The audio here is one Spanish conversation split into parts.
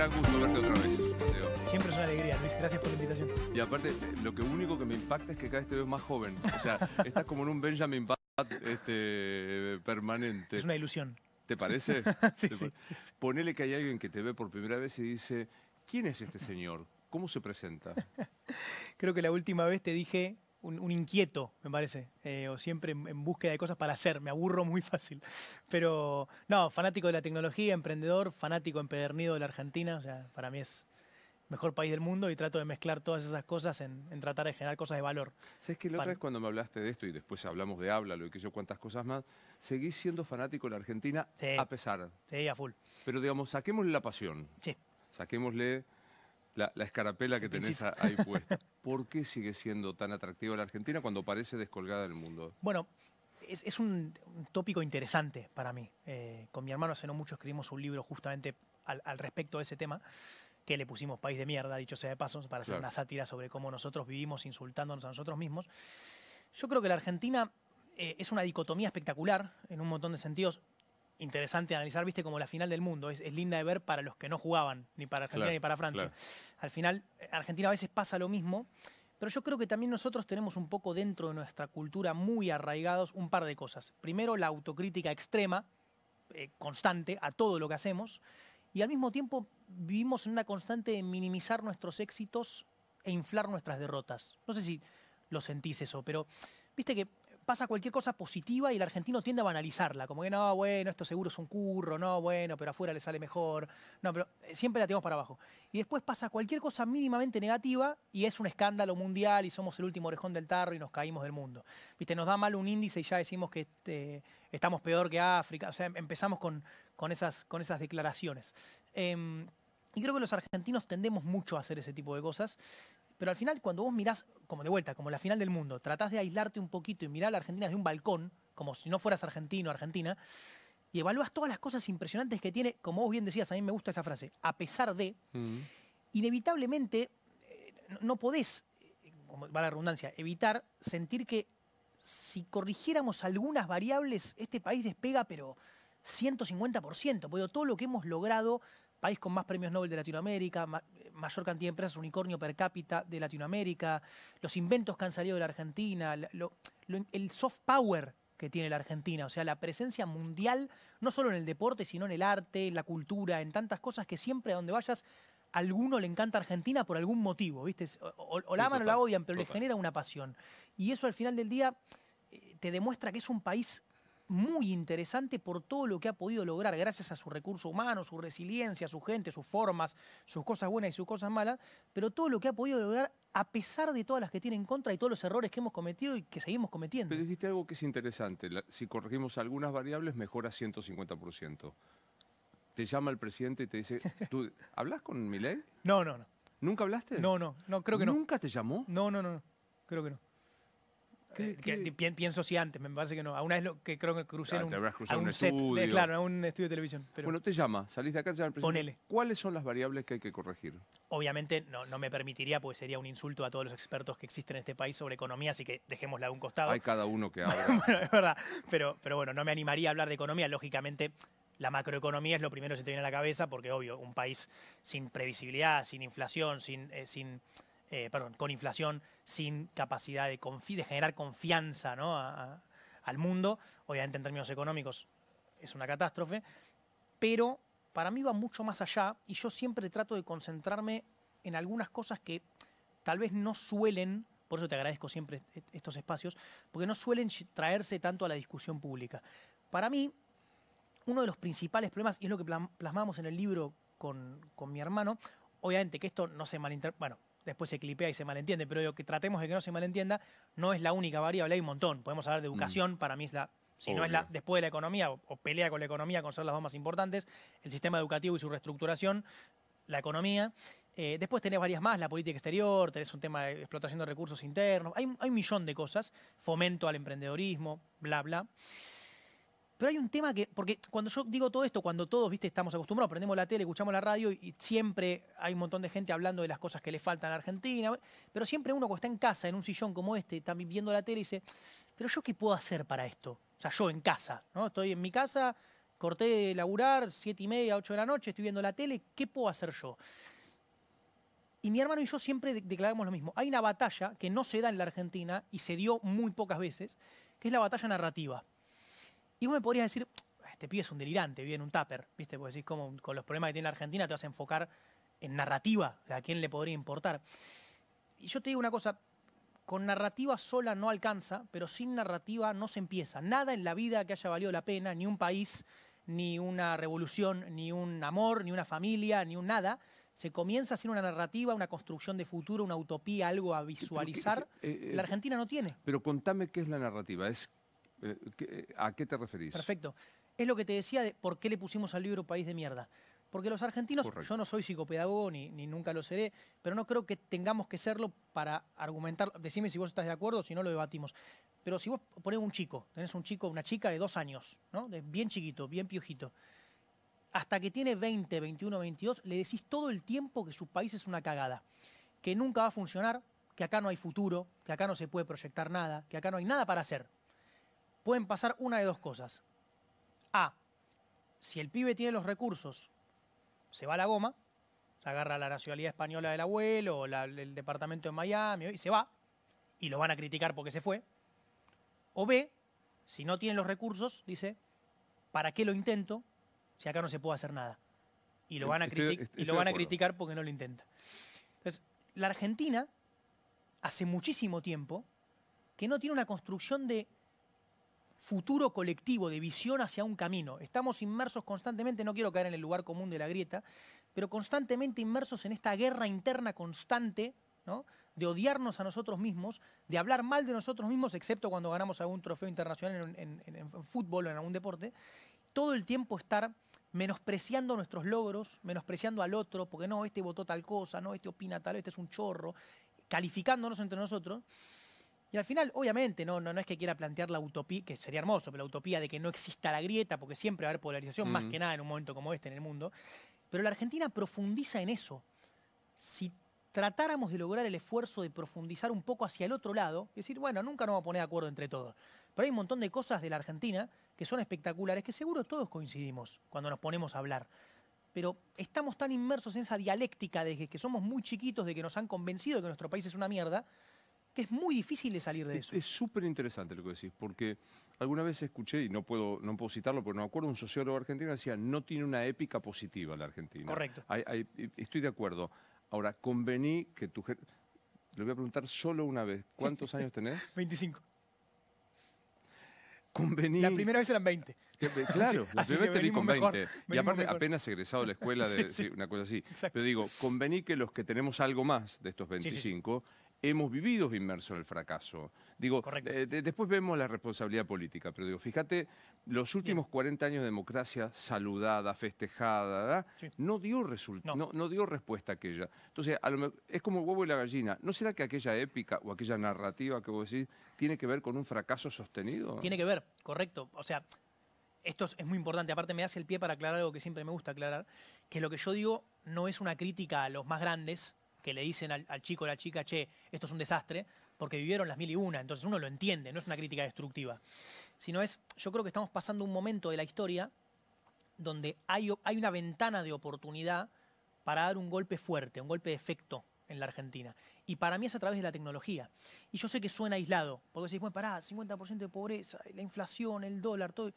gran gusto verte otra vez. Siempre es una alegría, Luis. Gracias por la invitación. Y aparte, eh, lo que único que me impacta es que cada vez te ves más joven. O sea, estás como en un Benjamin Button este, permanente. Es una ilusión. ¿Te parece? sí, Ponele que hay alguien que te ve por primera vez y dice, ¿quién es este señor? ¿Cómo se presenta? Creo que la última vez te dije, un, inquieto, me parece, eh, o siempre en, búsqueda de cosas para hacer, me aburro muy fácil. Pero no, fanático de la tecnología, emprendedor, fanático empedernido de la Argentina, o sea, para mí es mejor país del mundo y trato de mezclar todas esas cosas en, tratar de generar cosas de valor. ¿Sabes que la otra vez cuando me hablaste de esto y después hablamos de habla lo que yo cuántas cosas más, seguís siendo fanático de la Argentina a pesar? Sí, a full. Pero digamos, saquémosle la pasión. Sí. Saquémosle la, escarapela que tenés ahí puesta. ¿Por qué sigue siendo tan atractiva la Argentina cuando parece descolgada del mundo? Bueno, es, un, tópico interesante para mí. Eh, con mi hermano hace no mucho escribimos un libro justamente al, respecto de ese tema, que le pusimos País de Mierda, dicho sea de paso, para hacer una sátira sobre cómo nosotros vivimos insultándonos a nosotros mismos. Yo creo que la Argentina eh, es una dicotomía espectacular en un montón de sentidos interesante analizar, viste, como la final del mundo. Es, linda de ver para los que no jugaban, ni para Argentina ni para Francia. Al final, eh, Argentina a veces pasa lo mismo, pero yo creo que también nosotros tenemos un poco dentro de nuestra cultura muy arraigados un par de cosas. Primero, la autocrítica extrema, eh, constante, a todo lo que hacemos, y al mismo tiempo vivimos en una constante de minimizar nuestros éxitos e inflar nuestras derrotas. No sé si lo sentís eso, pero viste que pasa cualquier cosa positiva y el argentino tiende a banalizarla, como que no, bueno, esto seguro es un curro, no, bueno, pero afuera le sale mejor, no, pero eh, siempre la tenemos para abajo. Y después pasa cualquier cosa mínimamente negativa y es un escándalo mundial y somos el último orejón del tarro y nos caímos del mundo. Viste, nos da mal un índice y ya decimos que este, estamos peor que África, o sea, empezamos con, esas, con esas declaraciones. Em, y creo que los argentinos tendemos mucho a hacer ese tipo de cosas. Pero al final, cuando vos mirás, como de vuelta, como la final del mundo, tratás de aislarte un poquito y mirar a la Argentina desde un balcón, como si no fueras argentino o argentina, y evalúas todas las cosas impresionantes que tiene, como vos bien decías, a mí me gusta esa frase, a pesar de, mm. inevitablemente eh, no podés, como va la redundancia, evitar sentir que si corrigiéramos algunas variables, este país despega, pero 150%, porque todo lo que hemos logrado país con más premios Nobel de Latinoamérica, mayor cantidad de empresas unicornio per cápita de Latinoamérica, los inventos que han salido de la Argentina, el soft power que tiene la Argentina, o sea, la presencia mundial, no solo en el deporte, sino en el arte, en la cultura, en tantas cosas que siempre a donde vayas, a alguno le encanta Argentina por algún motivo, ¿viste? O, la aman o la odian, pero le genera una pasión. Y eso al final del día eh, te demuestra que es un país muy interesante por todo lo que ha podido lograr gracias a su recurso humano, su resiliencia, su gente, sus formas, sus cosas buenas y sus cosas malas, pero todo lo que ha podido lograr a pesar de todas las que tiene en contra y todos los errores que hemos cometido y que seguimos cometiendo. Pero dijiste algo que es interesante, si corregimos algunas variables mejora 150%. Te llama el presidente y te dice, ¿tú hablas con Milei? No, no, no. ¿Nunca hablaste? No, no, no, creo que no. ¿Nunca te llamó? No, no, no, no. creo que no. Eh, pienso si antes, me parece que no. A una vez lo, que creo que crucé ah, en un, un, set, claro, un estudio de televisión. bueno, te llama, salís de acá, te llama el presidente. ¿Cuáles son las variables que hay que corregir? Obviamente no, no me permitiría, porque sería un insulto a todos los expertos que existen en este país sobre economía, así que dejémosla a un costado. Hay cada uno que habla. bueno, es verdad. Pero, pero bueno, no me animaría a hablar de economía, lógicamente la macroeconomía es lo primero que se te viene a la cabeza, porque obvio, un país sin previsibilidad, sin inflación, sin eh, eh, perdón, con inflación, sin capacidad de, generar confianza al mundo. Obviamente en términos económicos es una catástrofe, pero para mí va mucho más allá y yo siempre trato de concentrarme en algunas cosas que tal vez no suelen, por eso te agradezco siempre estos espacios, porque no suelen traerse tanto a la discusión pública. Para mí, uno de los principales problemas, y es lo que plasmamos en el libro con, mi hermano, obviamente que esto no se malinterpreta, bueno, después se clipea y se malentiende, pero lo que tratemos de que no se malentienda no es la única variable, hay un montón. Podemos hablar de mm. educación, para mí es la, si no es la, después de la economía, o, pelea con la economía, con ser las dos más importantes, el sistema educativo y su reestructuración, la economía. Eh, después tenés varias más, la política exterior, tenés un tema de explotación de recursos internos, hay, hay un millón de cosas, fomento al emprendedorismo, bla, bla. Pero hay un tema que, porque cuando yo digo todo esto, cuando todos, viste, estamos acostumbrados, prendemos la tele, escuchamos la radio y siempre hay un montón de gente hablando de las cosas que le faltan a la Argentina, pero siempre uno que está en casa, en un sillón como este, está viendo la tele y dice, pero yo qué puedo hacer para esto? O sea, yo en casa, ¿no? Estoy en mi casa, corté de laburar, siete y media, ocho de la noche, estoy viendo la tele, ¿qué puedo hacer yo? Y mi hermano y yo siempre declaramos lo mismo. Hay una batalla que no se da en la Argentina y se dio muy pocas veces, que es la batalla narrativa. Y vos me podrías decir, este pibe es un delirante, vive un tupper, ¿viste? Porque decís, como con los problemas que tiene la Argentina te vas a enfocar en narrativa, a quién le podría importar. Y yo te digo una cosa, con narrativa sola no alcanza, pero sin narrativa no se empieza. Nada en la vida que haya valido la pena, ni un país, ni una revolución, ni un amor, ni una familia, ni un nada, se comienza sin una narrativa, una construcción de futuro, una utopía, algo a visualizar. Eh, la eh, Argentina no tiene. Pero contame qué es la narrativa. ¿Es eh, eh, ¿A qué te referís? Perfecto. Es lo que te decía de por qué le pusimos al libro País de Mierda. Porque los argentinos, yo no soy psicopedagogo ni, nunca lo seré, pero no creo que tengamos que serlo para argumentar. Decime si vos estás de acuerdo, si no lo debatimos. Pero si vos ponés un chico, tenés un chico, una chica de dos años, ¿no? bien chiquito, bien piojito, hasta que tiene 20, 21, 22, le decís todo el tiempo que su país es una cagada, que nunca va a funcionar, que acá no hay futuro, que acá no se puede proyectar nada, que acá no hay nada para hacer, pueden pasar una de dos cosas. A, si el pibe tiene los recursos, se va a la goma, se agarra la nacionalidad española del abuelo o el departamento de Miami y se va, y lo van a criticar porque se fue. O B, si no tiene los recursos, dice, ¿para qué lo intento si acá no se puede hacer nada? Y lo van a, y lo van a criticar porque no lo intenta. Entonces, la Argentina hace muchísimo tiempo que no tiene una construcción de futuro colectivo, de visión hacia un camino. Estamos inmersos constantemente, no quiero caer en el lugar común de la grieta, pero constantemente inmersos en esta guerra interna constante, ¿no? de odiarnos a nosotros mismos, de hablar mal de nosotros mismos, excepto cuando ganamos algún trofeo internacional en, en fútbol o en algún deporte, todo el tiempo estar menospreciando nuestros logros, menospreciando al otro, porque no, este votó tal cosa, no, este opina tal, este es un chorro, calificándonos entre nosotros. Y al final, obviamente, no, no, es que quiera plantear la utopía, que sería hermoso, pero la utopía de que no exista la grieta, porque siempre va a haber polarización, más mm. que nada en un momento como este en el mundo. Pero la Argentina profundiza en eso. Si tratáramos de lograr el esfuerzo de profundizar un poco hacia el otro lado, y decir, bueno, nunca nos vamos a poner de acuerdo entre todos. Pero hay un montón de cosas de la Argentina que son espectaculares, que seguro todos coincidimos cuando nos ponemos a hablar. Pero estamos tan inmersos en esa dialéctica de que somos muy chiquitos, de que nos han convencido de que nuestro país es una mierda, que es muy difícil de salir de eso. Es súper interesante lo que decís, porque alguna vez escuché, y no puedo, no puedo citarlo, pero no me acuerdo, un sociólogo argentino decía, no tiene una épica positiva la Argentina. Correcto. estoy de acuerdo. Ahora, convení que tu... Le voy a preguntar solo una vez, ¿cuántos años tenés? 25. Convení... La primera vez eran 20. Claro, la primera te con 20. y aparte, apenas egresado de la escuela, de, una cosa así. Pero digo, convení que los que tenemos algo más de estos 25 hemos vivido inmersos en el fracaso. Digo, eh, después vemos la responsabilidad política, pero digo, fíjate, los últimos 40 años de democracia saludada, festejada, no, dio resultado, No, dio respuesta aquella. Entonces, es como el huevo y la gallina. ¿No será que aquella épica o aquella narrativa que vos decís tiene que ver con un fracaso sostenido? Tiene que ver, correcto. O sea, esto es, muy importante, aparte me hace el pie para aclarar algo que siempre me gusta aclarar, que lo que yo digo no es una crítica a los más grandes, que le dicen al, chico o la chica, che, esto es un desastre, porque vivieron las mil y una, entonces uno lo entiende, no es una crítica destructiva, sino es, yo creo que estamos pasando un momento de la historia donde hay, hay una ventana de oportunidad para dar un golpe fuerte, un golpe de efecto en la Argentina. Y para mí es a través de la tecnología. Y yo sé que suena aislado, porque decís, bueno, pará, 50% de pobreza, la inflación, el dólar, todo.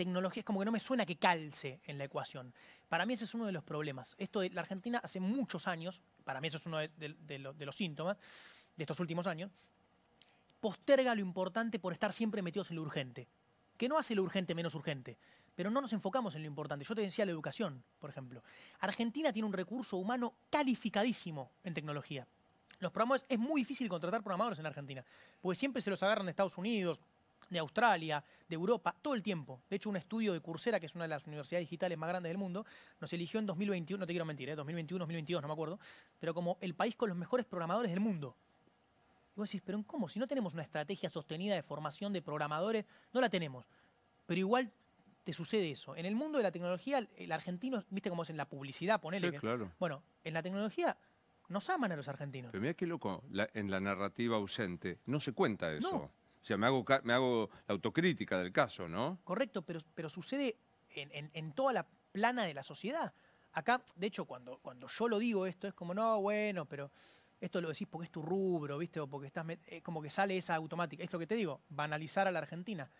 Tecnología es como que no me suena que calce en la ecuación. Para mí ese es uno de los problemas. Esto de la Argentina hace muchos años, para mí eso es uno de, de los síntomas de estos últimos años, posterga lo importante por estar siempre metidos en lo urgente. Que no hace lo urgente menos urgente, pero no nos enfocamos en lo importante. Yo te decía la educación, por ejemplo. Argentina tiene un recurso humano calificadísimo en tecnología. Los programas es muy difícil contratar programadores en Argentina, porque siempre se los agarran de Estados Unidos, de Australia, de Europa, todo el tiempo. De hecho, un estudio de Coursera, que es una de las universidades digitales más grandes del mundo, nos eligió en 2021, no te quiero mentir, 2021, ¿eh? 2022, no me acuerdo, pero como el país con los mejores programadores del mundo. Y vos decís, pero ¿cómo? Si no tenemos una estrategia sostenida de formación de programadores, no la tenemos. Pero igual te sucede eso. En el mundo de la tecnología, el argentino, viste cómo es en la publicidad, ponele. claro. Bueno, en la tecnología nos aman a los argentinos. Pero mira qué loco, en la narrativa ausente no se cuenta eso. No. O sea, me hago, me hago la autocrítica del caso, ¿no? Correcto, pero, pero sucede en, en, en toda la plana de la sociedad. Acá, de hecho, cuando, cuando yo lo digo esto, es como, no, bueno, pero esto lo decís porque es tu rubro, ¿viste? O porque estás. Es eh, como que sale esa automática. Es lo que te digo, banalizar a la Argentina.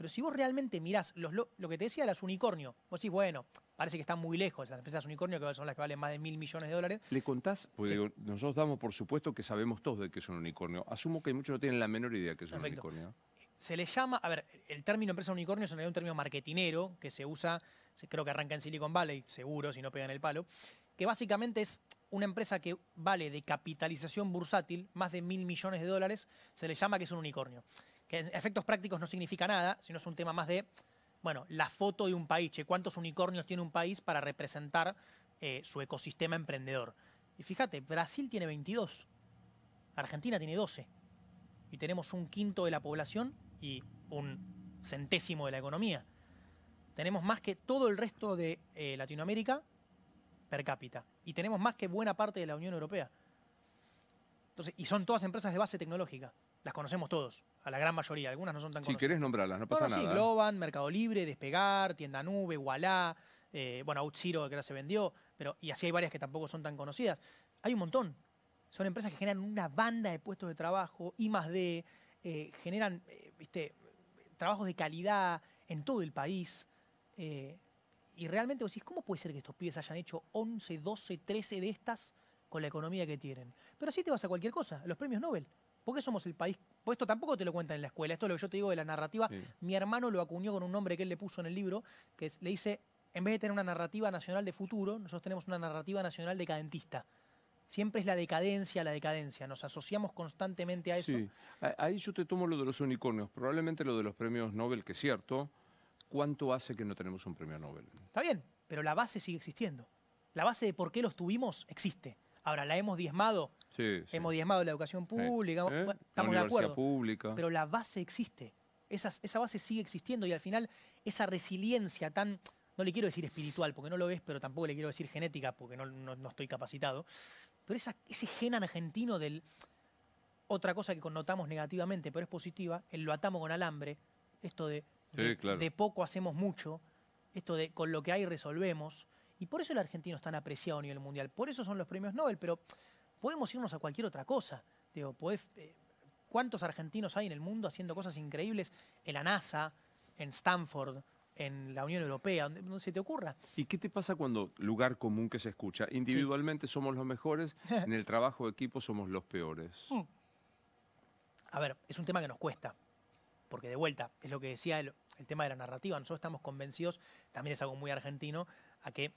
Pero si vos realmente mirás lo, que te decía de las unicornio, vos decís, bueno, parece que están muy lejos las empresas unicornio, que son las que valen más de mil millones de dólares. ¿Le contás? Porque nosotros damos por supuesto que sabemos todos de qué es un unicornio. Asumo que muchos no tienen la menor idea de qué es un unicornio. Se le llama, a ver, el término empresa unicornio es un término marketinero que se usa, creo que arranca en Silicon Valley, seguro, si no pegan el palo, que básicamente es una empresa que vale de capitalización bursátil más de mil millones de dólares, se le llama que es un unicornio que en efectos prácticos no significa nada, sino es un tema más de, bueno, la foto de un país, cuántos unicornios tiene un país para representar eh, su ecosistema emprendedor. Y fíjate, Brasil tiene 22, Argentina tiene 12, y tenemos un quinto de la población y un centésimo de la economía. Tenemos más que todo el resto de eh, Latinoamérica per cápita, y tenemos más que buena parte de la Unión Europea. Entonces, y son todas empresas de base tecnológica las conocemos todos, a la gran mayoría. Algunas no son tan conocidas. Si querés nombrarlas, no pasa nada. Sí, ¿eh? Globan, Mercado Libre, Despegar, Tienda Nube, Walá, eh, bueno, OutZero que ahora se vendió, pero y así hay varias que tampoco son tan conocidas. Hay un montón. Son empresas que generan una banda de puestos de trabajo, I más D, eh, generan eh, trabajos de calidad en todo el país. y realmente vos decís, ¿cómo puede ser que estos pibes hayan hecho 11, 12, 13 de estas con la economía que tienen? Pero así te vas a cualquier cosa, los premios Nobel porque somos el país? Pues esto tampoco te lo cuentan en la escuela, esto es lo que yo te digo de la narrativa. Mi hermano lo acuñó con un nombre que él le puso en el libro, que le dice, en vez de tener una narrativa nacional de futuro, nosotros tenemos una narrativa nacional decadentista. Siempre es la decadencia, la decadencia. Nos asociamos constantemente a eso. Ahí yo te tomo lo de los unicornios, probablemente lo de los premios Nobel, que es cierto. ¿Cuánto hace que no tenemos un premio Nobel? Está bien, pero la base sigue existiendo. La base de por qué los tuvimos existe. Ahora, la hemos diezmado Hemos diezmado la educación pública, ¿Eh? estamos de acuerdo. Pero la base existe. Esa, esa base sigue existiendo y al final esa resiliencia tan, no le quiero decir espiritual porque no lo ves pero tampoco le quiero decir genética porque no, no, estoy capacitado, pero esa, ese gen argentino del, otra cosa que connotamos negativamente, pero es positiva, el lo atamos con alambre, esto de, de, poco hacemos mucho, esto de con lo que hay resolvemos, y por eso el argentino es tan apreciado a nivel mundial, por eso son los premios Nobel, pero Podemos irnos a cualquier otra cosa. Digo, eh, ¿Cuántos argentinos hay en el mundo haciendo cosas increíbles en la NASA, en Stanford, en la Unión Europea, donde, se te ocurra? ¿Y qué te pasa cuando lugar común que se escucha? Individualmente somos los mejores, en el trabajo de equipo somos los peores. Hmm. A ver, es un tema que nos cuesta, porque de vuelta, es lo que decía el tema de la narrativa, nosotros estamos convencidos, también es algo muy argentino, a que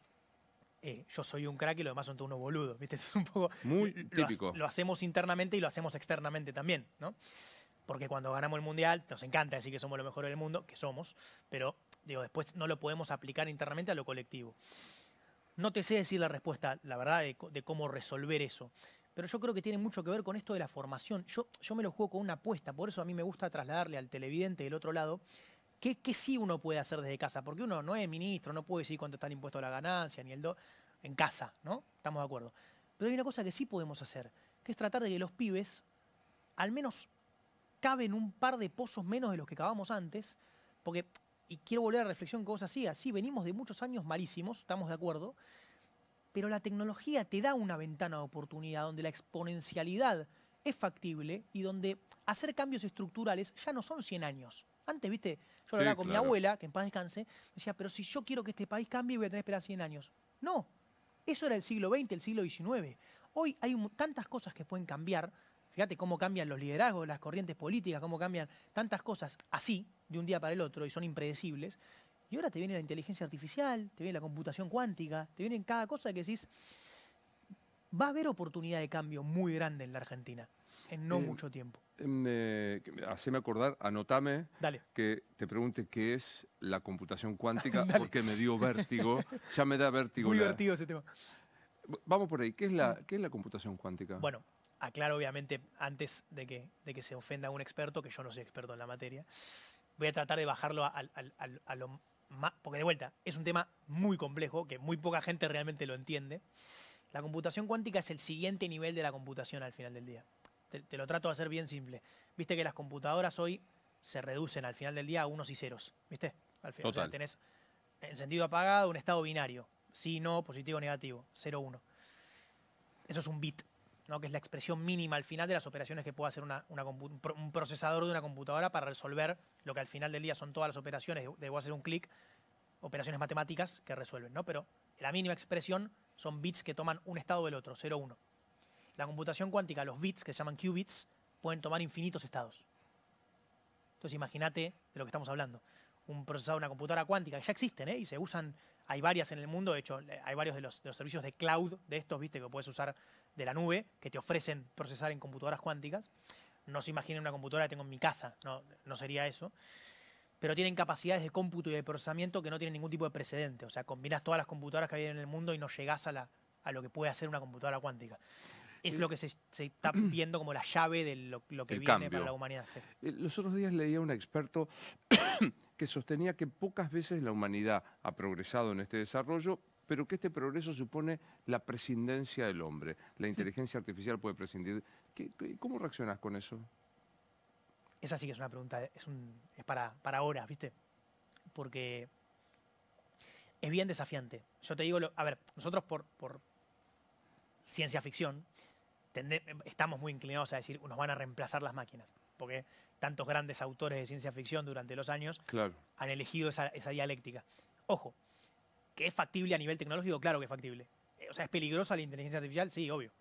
eh, yo soy un crack y los demás son todos unos boludos, es un poco... Muy típico. Lo, hacemos internamente y lo hacemos externamente también, ¿no? Porque cuando ganamos el Mundial nos encanta decir que somos lo mejor del mundo, que somos, pero digo, después no lo podemos aplicar internamente a lo colectivo. No te sé decir la respuesta, la verdad, de, cómo resolver eso pero yo creo que tiene mucho que ver con esto de la formación. Yo, yo me lo juego con una apuesta, por eso a mí me gusta trasladarle al televidente del otro lado ¿Qué, sí uno puede hacer desde casa? Porque uno no es ministro, no puede decir cuánto está el impuesto a la ganancia, ni el do... en casa, ¿no? Estamos de acuerdo. Pero hay una cosa que sí podemos hacer, que es tratar de que los pibes al menos caben un par de pozos menos de los que cavamos antes, porque, y quiero volver a la reflexión que vos hacías, sí, venimos de muchos años malísimos, estamos de acuerdo, pero la tecnología te da una ventana de oportunidad donde la exponencialidad es factible y donde hacer cambios estructurales ya no son 100 años, antes, viste, yo hablaba con mi abuela, que en paz descanse, decía, pero si yo quiero que este país cambie, voy a tener que esperar 100 años. No, eso era el siglo XX, el siglo XIX. Hoy hay tantas cosas que pueden cambiar. Fíjate cómo cambian los liderazgos, las corrientes políticas, cómo cambian tantas cosas así, de un día para el otro, y son impredecibles. Y ahora te viene la inteligencia artificial, te viene la computación cuántica, te viene cada cosa que decís, va a haber oportunidad de cambio muy grande en la Argentina, en no mucho tiempo. Em, eh, haceme acordar, anotame que te pregunte qué es la computación cuántica porque me dio vértigo. ya me da vértigo. Muy ese tema. Vamos por ahí. ¿Qué es la, mm. es la computación cuántica? Bueno, aclaro obviamente antes de que, de que se ofenda a un experto, que yo no soy experto en la materia. Voy a tratar de bajarlo a lo más... Porque de vuelta, es un tema muy complejo, que muy poca gente realmente lo entiende. La computación cuántica es el siguiente nivel de la computación al final del día te, lo trato de hacer bien simple. Viste que las computadoras hoy se reducen al final del día a unos y ceros, ¿viste? Al final, tenés en apagado un estado binario, sí, no, positivo, negativo, 0, 1. Eso es un bit, ¿no? que es la expresión mínima al final de las operaciones que puede hacer un procesador de una computadora para resolver lo que al final del día son todas las operaciones, debo hacer un clic, operaciones matemáticas que resuelven, ¿no? Pero la mínima expresión son bits que toman un estado del otro, 0, 1. La computación cuántica, los bits, que se llaman qubits, pueden tomar infinitos estados. Entonces imagínate de lo que estamos hablando. Un procesador, una computadora cuántica, que ya existen ¿eh? y se usan, hay varias en el mundo, de hecho hay varios de los, servicios de cloud de estos, viste, que puedes usar de la nube, que te ofrecen procesar en computadoras cuánticas. No se imaginen una computadora que tengo en mi casa, no, sería eso. Pero tienen capacidades de cómputo y de procesamiento que no tienen ningún tipo de precedente. O sea, combinas todas las computadoras que hay en el mundo y no llegás a, la, a lo que puede hacer una computadora cuántica es lo que se, está viendo como la llave de lo, que viene para la humanidad. Eh, los otros días leía a un experto que sostenía que pocas veces la humanidad ha progresado en este desarrollo, pero que este progreso supone la prescindencia del hombre. La inteligencia artificial puede prescindir. cómo reaccionás con eso? Esa sí que es una pregunta, es, un, es para, ahora, ¿viste? Porque es bien desafiante. Yo te digo, a ver, nosotros por, por ciencia ficción, estamos muy inclinados a decir, nos van a reemplazar las máquinas, porque tantos grandes autores de ciencia ficción durante los años han elegido esa, dialéctica. Ojo, que es factible a nivel tecnológico, claro que es factible. Eh, o sea, es peligrosa la inteligencia artificial, sí, obvio.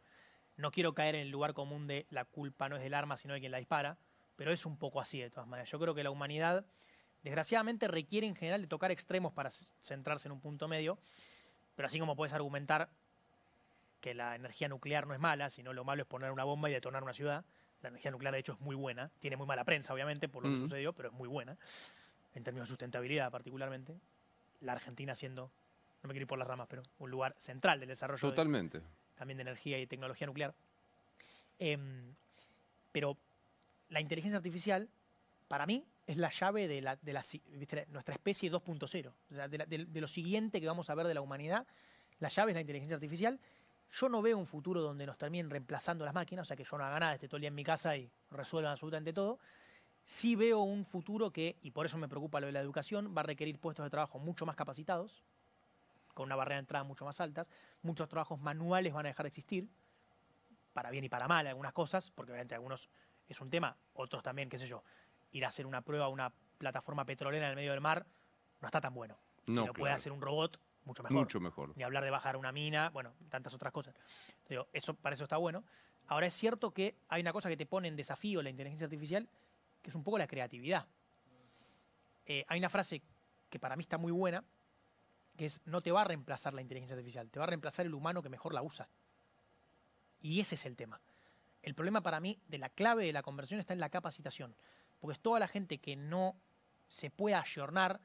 No quiero caer en el lugar común de la culpa no es del arma, sino de quien la dispara, pero es un poco así de todas maneras. Yo creo que la humanidad, desgraciadamente, requiere en general de tocar extremos para centrarse en un punto medio, pero así como puedes argumentar que la energía nuclear no es mala, sino lo malo es poner una bomba y detonar una ciudad. La energía nuclear, de hecho, es muy buena. Tiene muy mala prensa, obviamente, por lo que sucedió, pero es muy buena. En términos de sustentabilidad, particularmente. La Argentina siendo, no me quiero ir por las ramas, pero un lugar central del desarrollo. Totalmente. también de energía y tecnología nuclear. Em, pero la inteligencia artificial, para mí, es la llave de, la, de la nuestra especie 2.0. O de lo siguiente que vamos a ver de la humanidad, la llave es la inteligencia artificial yo no veo un futuro donde nos terminen reemplazando las máquinas, o sea que yo no haga nada, esté todo el día en mi casa y resuelva absolutamente todo. Sí veo un futuro que, y por eso me preocupa lo de la educación, va a requerir puestos de trabajo mucho más capacitados, con una barrera de entrada mucho más alta. Muchos trabajos manuales van a dejar de existir, para bien y para mal algunas cosas, porque obviamente algunos es un tema, otros también, qué sé yo, ir a hacer una prueba una plataforma petrolera en el medio del mar no está tan bueno. si lo puede hacer un robot, mucho mejor. Ni hablar de bajar una mina, bueno, tantas otras cosas. eso, para eso está bueno. Ahora es cierto que hay una cosa que te pone en desafío la inteligencia artificial, que es un poco la creatividad. Eh, hay una frase que para mí está muy buena, que es no te va a reemplazar la inteligencia artificial, te va a reemplazar el humano que mejor la usa. Y ese es el tema. El problema para mí de la clave de la conversión está en la capacitación, porque es toda la gente que no se pueda ayornar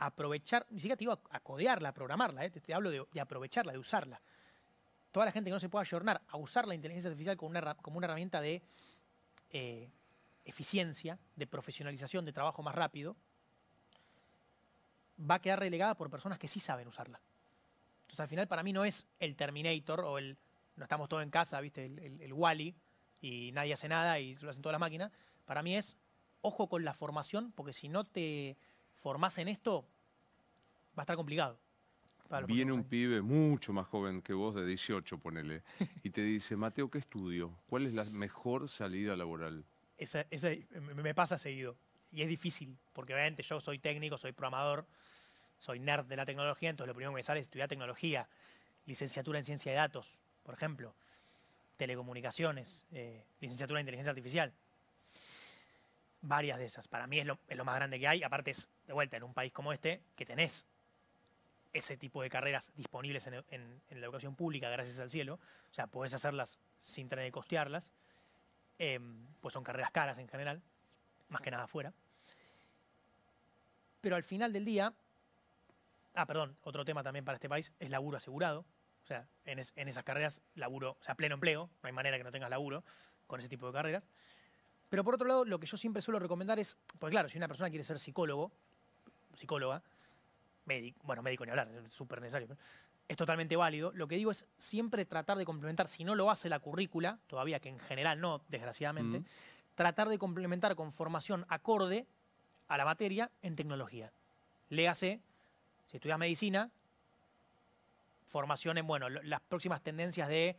aprovechar, ni siquiera te digo a, a programarla, eh, te, hablo de, aprovecharla, de usarla. Toda la gente que no se pueda ayornar a usar la inteligencia artificial como una, como una herramienta de eh, eficiencia, de profesionalización, de trabajo más rápido, va a quedar relegada por personas que sí saben usarla. Entonces al final para mí no es el Terminator o el, no estamos todos en casa, viste, el, el, el Wally y nadie hace nada y lo hacen todas las máquinas. Para mí es, ojo con la formación, porque si no te Formas en esto, va a estar complicado. Viene un pibe mucho más joven que vos, de 18, ponele, y te dice, Mateo, ¿qué estudio? ¿Cuál es la mejor salida laboral? Esa, me pasa seguido. Y es difícil, porque obviamente yo soy técnico, soy programador, soy nerd de la tecnología, entonces lo primero que me sale es estudiar tecnología, licenciatura en ciencia de datos, por ejemplo, telecomunicaciones, eh, licenciatura en inteligencia artificial varias de esas. Para mí es lo, más grande que hay. Aparte es, de vuelta, en un país como este, que tenés ese tipo de carreras disponibles en, la educación pública, gracias al cielo. O sea, podés hacerlas sin tener que costearlas. Em, pues son carreras caras en general, más que nada afuera. Pero al final del día, ah, perdón, otro tema también para este país es laburo asegurado. O sea, en, en esas carreras, laburo, o sea, pleno empleo, no hay manera que no tengas laburo con ese tipo de carreras. Pero por otro lado, lo que yo siempre suelo recomendar es, pues claro, si una persona quiere ser psicólogo, psicóloga, médico, bueno, médico ni hablar, es súper necesario, es totalmente válido. Lo que digo es siempre tratar de complementar, si no lo hace la currícula, todavía que en general no, desgraciadamente, tratar de complementar con formación acorde a la materia en tecnología. Léase, si estudias medicina, formación en, bueno, las próximas tendencias de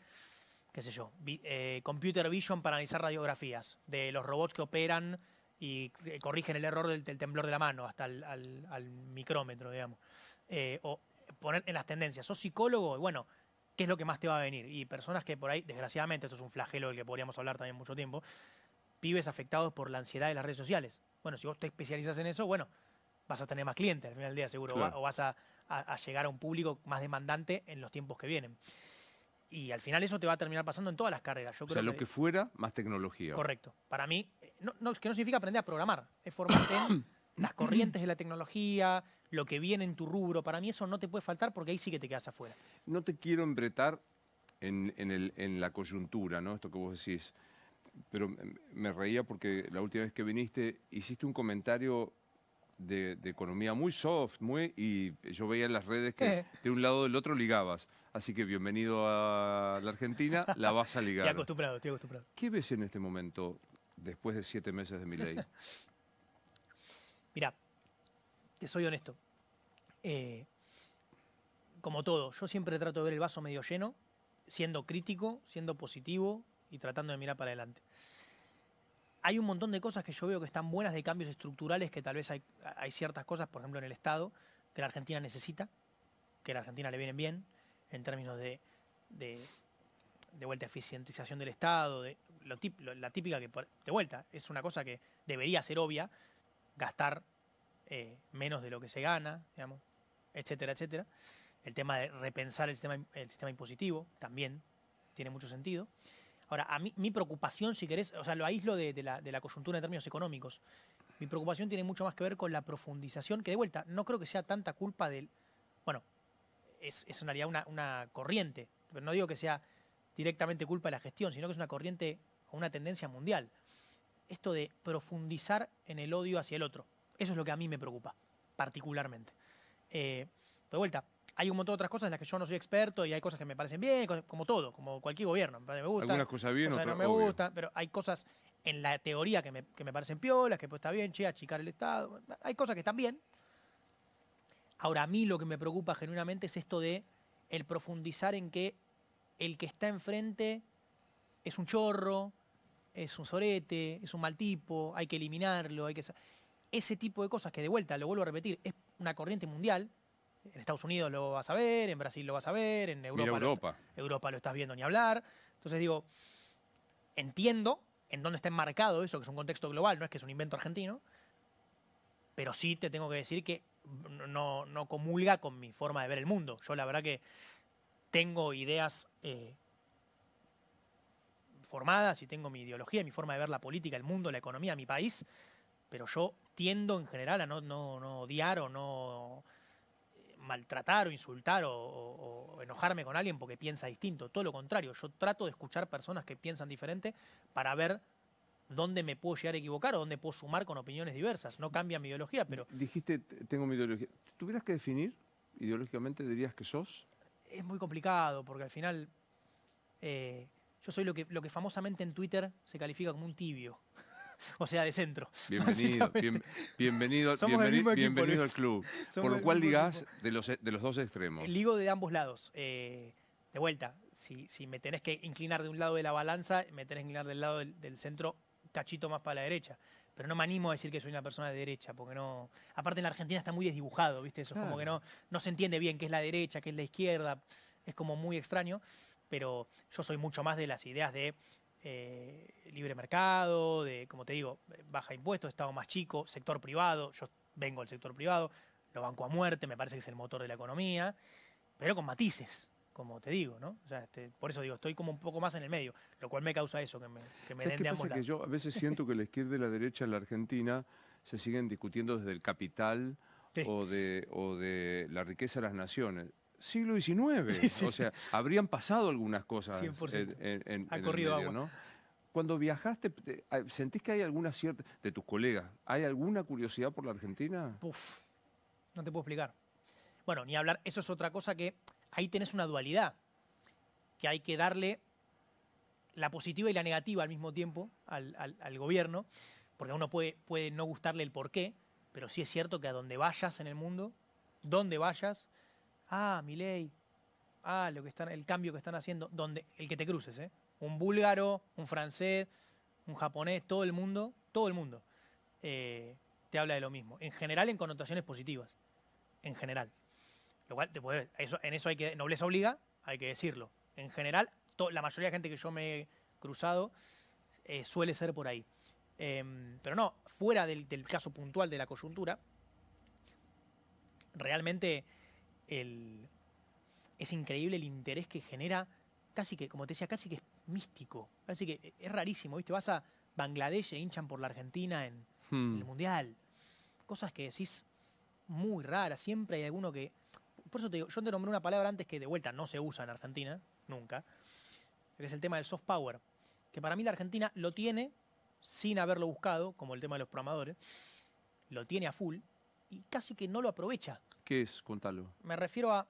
qué sé yo, eh, computer vision para analizar radiografías de los robots que operan y eh, corrigen el error del, temblor de la mano hasta el, al, micrómetro, digamos. Eh, o poner en las tendencias, sos psicólogo y bueno, ¿qué es lo que más te va a venir? Y personas que por ahí, desgraciadamente, esto es un flagelo del que podríamos hablar también mucho tiempo, pibes afectados por la ansiedad de las redes sociales. Bueno, si vos te especializas en eso, bueno, vas a tener más clientes al final del día, seguro, o vas a, llegar a un público más demandante en los tiempos que vienen. Y al final eso te va a terminar pasando en todas las carreras. o sea, lo que, fuera, más tecnología. Correcto. Para mí, eh, no, que no significa aprender a programar, es formarte en las corrientes de la tecnología, lo que viene en tu rubro. Para mí eso no te puede faltar porque ahí sí que te quedas afuera. No te quiero embretar en, el, en la coyuntura, ¿no? Esto que vos decís. Pero me reía porque la última vez que viniste hiciste un comentario de, economía muy soft, muy y yo veía en las redes que de un lado del otro ligabas. Así que bienvenido a la Argentina, la vas a ligar. Estoy acostumbrado, estoy acostumbrado. ¿Qué ves en este momento, después de siete meses de mi ley? Mira, te soy honesto. Eh, como todo, yo siempre trato de ver el vaso medio lleno, siendo crítico, siendo positivo y tratando de mirar para adelante hay un montón de cosas que yo veo que están buenas de cambios estructurales, que tal vez hay, ciertas cosas, por ejemplo, en el Estado, que la Argentina necesita, que a la Argentina le vienen bien, en términos de, de, vuelta eficientización del Estado, de, la típica que, de vuelta, es una cosa que debería ser obvia, gastar eh, menos de lo que se gana, etcétera, etcétera. El tema de repensar el el sistema impositivo también tiene mucho sentido. Ahora, a mí, mi preocupación, si querés, o sea, lo aíslo de, la, coyuntura en términos económicos. Mi preocupación tiene mucho más que ver con la profundización, que de vuelta, no creo que sea tanta culpa del. Bueno, es, en una, corriente, pero no digo que sea directamente culpa de la gestión, sino que es una corriente o una tendencia mundial. Esto de profundizar en el odio hacia el otro. Eso es lo que a mí me preocupa, particularmente. Eh, de vuelta, hay un montón de otras cosas en las que yo no soy experto y hay cosas que me parecen bien, como todo, como cualquier gobierno. Me gusta, Algunas cosas bien, otras no me pero hay cosas en la teoría que me, parecen piolas, que pues está bien, che, achicar el Estado. Hay cosas que están bien. Ahora, a mí lo que me preocupa genuinamente es esto de el profundizar en que el que está enfrente es un chorro, es un sorete, es un mal tipo, hay que eliminarlo, hay que... Ese tipo de cosas que de vuelta, lo vuelvo a repetir, es una corriente mundial, en Estados Unidos lo vas a ver, en Brasil lo vas a ver, en Europa, Europa. Lo, Europa lo estás viendo ni hablar. Entonces digo, entiendo en dónde está enmarcado eso, que es un contexto global, no es que es un invento argentino, pero sí te tengo que decir que no, no comulga con mi forma de ver el mundo. Yo la verdad que tengo ideas eh, formadas y tengo mi ideología, mi forma de ver la política, el mundo, la economía, mi país, pero yo tiendo en general a no, no odiar o no maltratar o insultar o, enojarme con alguien porque piensa distinto. Todo lo contrario, yo trato de escuchar personas que piensan diferente para ver dónde me puedo llegar a equivocar o dónde puedo sumar con opiniones diversas. No cambia mi ideología, pero... Dijiste, tengo mi ideología. ¿Tuvieras que definir ideológicamente, dirías que sos? Es muy complicado porque al final eh, yo soy lo que, lo que famosamente en Twitter se califica como un tibio o sea, de centro. Bienvenido, bienvenido, bienvenido al club. Por lo cual digas de los, de los dos extremos. Ligo de ambos lados. Eh, de vuelta, si, si, me tenés que inclinar de un lado de la balanza, me tenés que inclinar del lado del, centro, cachito más para la derecha pero no me animo a decir que soy una persona de derecha, porque no. Aparte en la Argentina está muy desdibujado, ¿viste? Eso es como que no, no se entiende bien qué es la derecha, qué es la izquierda, es como muy extraño, pero yo soy mucho más de las ideas de eh, libre mercado, de, como te digo, baja impuestos, Estado más chico, sector privado, yo vengo del sector privado, lo banco a muerte, me parece que es el motor de la economía, pero con matices, como te digo, ¿no? O sea, este, por eso digo, estoy como un poco más en el medio, lo cual me causa eso, que me, que me den de que yo a veces siento que la izquierda y la derecha en la Argentina se siguen discutiendo desde el capital o, de, o de la riqueza de las naciones siglo XIX. o sea, habrían pasado algunas cosas eh, en, corrido el agua. ¿no? Cuando viajaste, ah, ¿sentís que hay alguna cierta, de tus colegas, ¿hay alguna curiosidad por la Argentina? Puf, no te puedo explicar. Bueno, ni hablar, eso es otra cosa que ahí tenés una dualidad, que hay que darle la positiva y la negativa al mismo tiempo al, gobierno, porque a uno puede, puede no gustarle el porqué, pero sí es cierto que a donde vayas en el mundo, donde vayas, ah, mi ley, ah, lo que están, el cambio que están haciendo, donde el que te cruces, ¿eh? Un búlgaro, un francés, un japonés, todo el mundo, todo el mundo eh, te habla de lo mismo. En general, en connotaciones positivas. En general. Lo cual, te puede, eso, en eso hay que, nobleza obliga, hay que decirlo. En general, la mayoría de gente que yo me he cruzado eh, suele ser por ahí. Em, pero no, fuera del, del caso puntual de la coyuntura, realmente es increíble el interés que genera, casi que, como te decía, casi que es místico. casi que es rarísimo, ¿viste? Vas a Bangladesh e hinchan por la Argentina en, el hmm. Mundial. Cosas que decís muy raras, siempre hay alguno que... Por eso te digo, yo te nombré una palabra antes que de vuelta no se usa en Argentina, nunca, es el tema del soft power, que para mí la Argentina lo tiene sin haberlo buscado, como el tema de los programadores, lo tiene a full y casi que no lo aprovecha. ¿Qué es? Contalo. Me refiero a.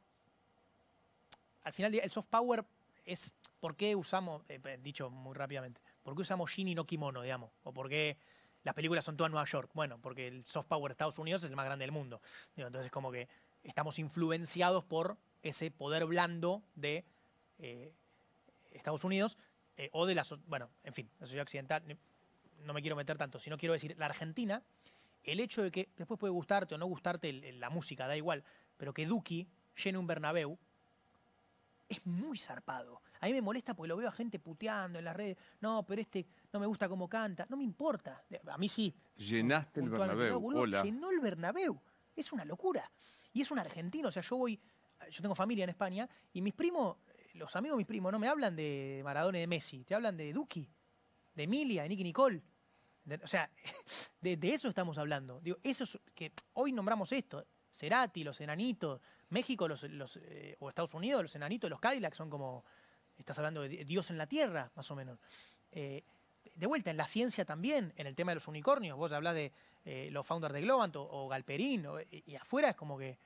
Al final, el soft power es por qué usamos, eh, eh, dicho muy rápidamente, por qué usamos jean y no kimono, digamos, o por qué las películas son todas en Nueva York. Bueno, porque el soft power de Estados Unidos es el más grande del mundo. Entonces, como que estamos influenciados por ese poder blando de eh, Estados Unidos o de la. Bueno, en fin, la sociedad occidental. No me quiero meter tanto, sino quiero decir, la Argentina el hecho de que después puede gustarte o no gustarte la música, da igual, pero que Duki llene un Bernabéu es muy zarpado. A mí me molesta porque lo veo a gente puteando en las redes. No, pero este no me gusta cómo canta. No me importa. A mí sí. Llenaste el Bernabéu. Llenó el Bernabéu. Es una locura. Y es un argentino. O sea, yo voy... Yo tengo familia en España y mis primos, los amigos de mis primos, no me hablan de Maradona y de Messi. Te hablan de Duki, de Emilia, de Nicky Nicole o sea, de, eso estamos hablando. eso que hoy nombramos esto. Cerati, los enanitos, México los, eh, o Estados Unidos, los enanitos, los Cadillacs son como, estás hablando de Dios en la Tierra, más o menos. Eh, de vuelta, en la ciencia también, en el tema de los unicornios, vos hablás de eh, los founders de Globant o, Galperín, y afuera es como que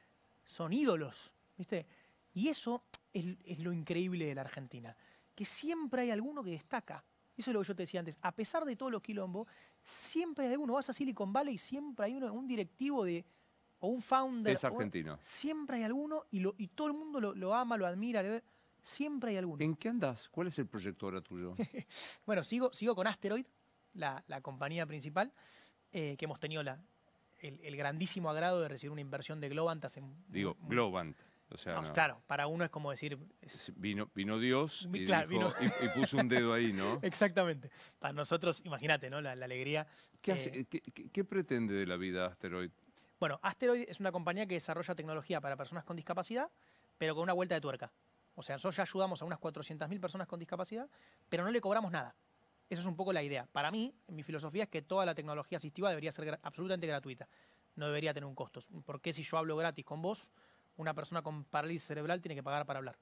son ídolos, ¿viste? Y eso es lo increíble de la Argentina, que siempre hay alguno que destaca. Eso es lo que yo te decía antes. A pesar de todos los quilombos, siempre hay alguno. Vas a Silicon Valley y siempre hay uno, un directivo de, o un founder. Es argentino. siempre hay alguno y, todo el mundo lo, ama, lo admira. siempre hay alguno. ¿En qué andas? ¿Cuál es el proyecto ahora tuyo? bueno, sigo, sigo con Asteroid, la, compañía principal, eh, que hemos tenido el, grandísimo agrado de recibir una inversión de Globant hace... Digo, Globantas. Claro, para uno es como decir... Vino, Dios y, puso un dedo ahí, ¿no? Exactamente. Para nosotros, imagínate, ¿no? La, alegría. Eh, ¿Qué, pretende de la vida Asteroid? Bueno, Asteroid es una compañía que desarrolla tecnología para personas con discapacidad, pero con una vuelta de tuerca. O sea, nosotros ya ayudamos a unas 400.000 personas con discapacidad, pero no le cobramos nada. Esa es un poco la idea. Para mí, mi filosofía es que toda la tecnología asistiva debería ser absolutamente gratuita. No debería tener un costo. ¿Por qué si yo hablo gratis con vos una persona con parálisis cerebral tiene que pagar para hablar.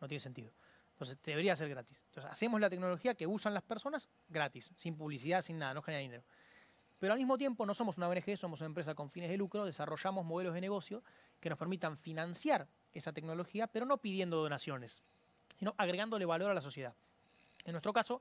No tiene sentido. Entonces, debería ser gratis. Entonces, hacemos la tecnología que usan las personas gratis, sin publicidad, sin nada, no genera dinero. Pero al mismo tiempo no somos una ONG, somos una empresa con fines de lucro, desarrollamos modelos de negocio que nos permitan financiar esa tecnología, pero no pidiendo donaciones, sino agregándole valor a la sociedad. En nuestro caso,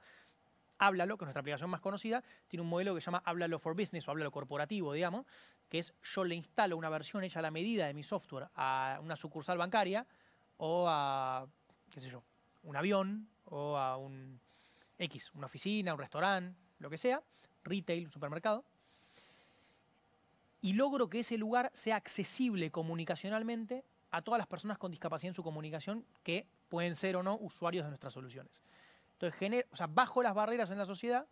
Háblalo, que es nuestra aplicación más conocida, tiene un modelo que se llama Háblalo for Business o Háblalo Corporativo, digamos, que es yo le instalo una versión hecha a la medida de mi software a una sucursal bancaria o a, qué sé yo, un avión o a un X, una oficina, un restaurante, lo que sea, retail, un supermercado y logro que ese lugar sea accesible comunicacionalmente a todas las personas con discapacidad en su comunicación que pueden ser o no usuarios de nuestras soluciones. Entonces, genero, o sea, bajo las barreras en la sociedad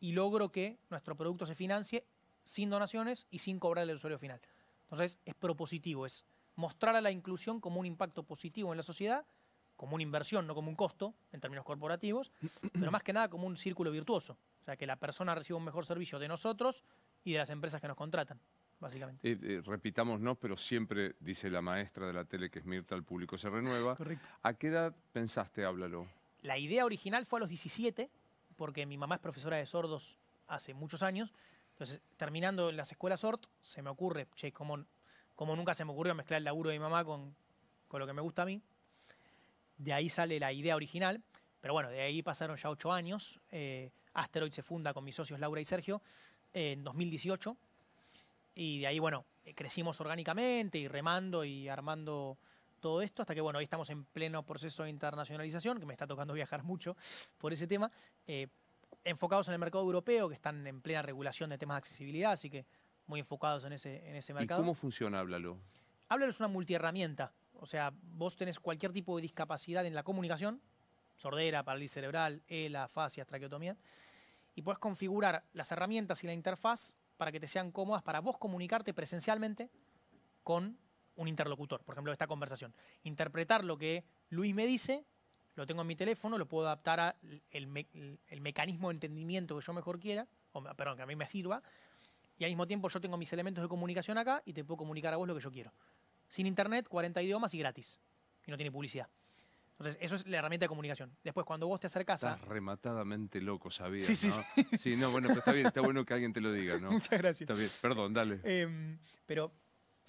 y logro que nuestro producto se financie sin donaciones y sin cobrar al usuario final. Entonces, es propositivo, es mostrar a la inclusión como un impacto positivo en la sociedad, como una inversión, no como un costo en términos corporativos, pero más que nada como un círculo virtuoso. O sea, que la persona reciba un mejor servicio de nosotros y de las empresas que nos contratan, básicamente. Eh, eh, repitamos, no, pero siempre dice la maestra de la tele que es Mirta, el público se renueva. ¿A qué edad pensaste, háblalo? la idea original fue a los 17, porque mi mamá es profesora de sordos hace muchos años. Entonces, terminando las escuelas sort, se me ocurre, che, como, nunca se me ocurrió mezclar el laburo de mi mamá con, lo que me gusta a mí. De ahí sale la idea original. Pero bueno, de ahí pasaron ya ocho años. Eh, Asteroid se funda con mis socios Laura y Sergio eh, en 2018. Y de ahí, bueno, eh, crecimos orgánicamente y remando y armando todo esto, hasta que bueno, hoy estamos en pleno proceso de internacionalización, que me está tocando viajar mucho por ese tema, eh, enfocados en el mercado europeo, que están en plena regulación de temas de accesibilidad, así que muy enfocados en ese, en ese mercado. ¿Y cómo funciona Háblalo? Háblalo es una multiherramienta, o sea, vos tenés cualquier tipo de discapacidad en la comunicación, sordera, parálisis cerebral, ELA, fascias, traqueotomía, y puedes configurar las herramientas y la interfaz para que te sean cómodas para vos comunicarte presencialmente con un interlocutor, por ejemplo, esta conversación. Interpretar lo que Luis me dice, lo tengo en mi teléfono, lo puedo adaptar al mecanismo de entendimiento que yo mejor quiera, o, perdón, que a mí me sirva, y al mismo tiempo yo tengo mis elementos de comunicación acá y te puedo comunicar a vos lo que yo quiero. Sin internet, 40 idiomas y gratis. Y no tiene publicidad. Entonces, eso es la herramienta de comunicación. Después, cuando vos te acercás a... Estás rematadamente loco, sabía. Sí, sí, sí. Sí, no, bueno, pero está bien, está bueno que alguien te lo diga, ¿no? Muchas gracias. Está bien, perdón, dale. Em, pero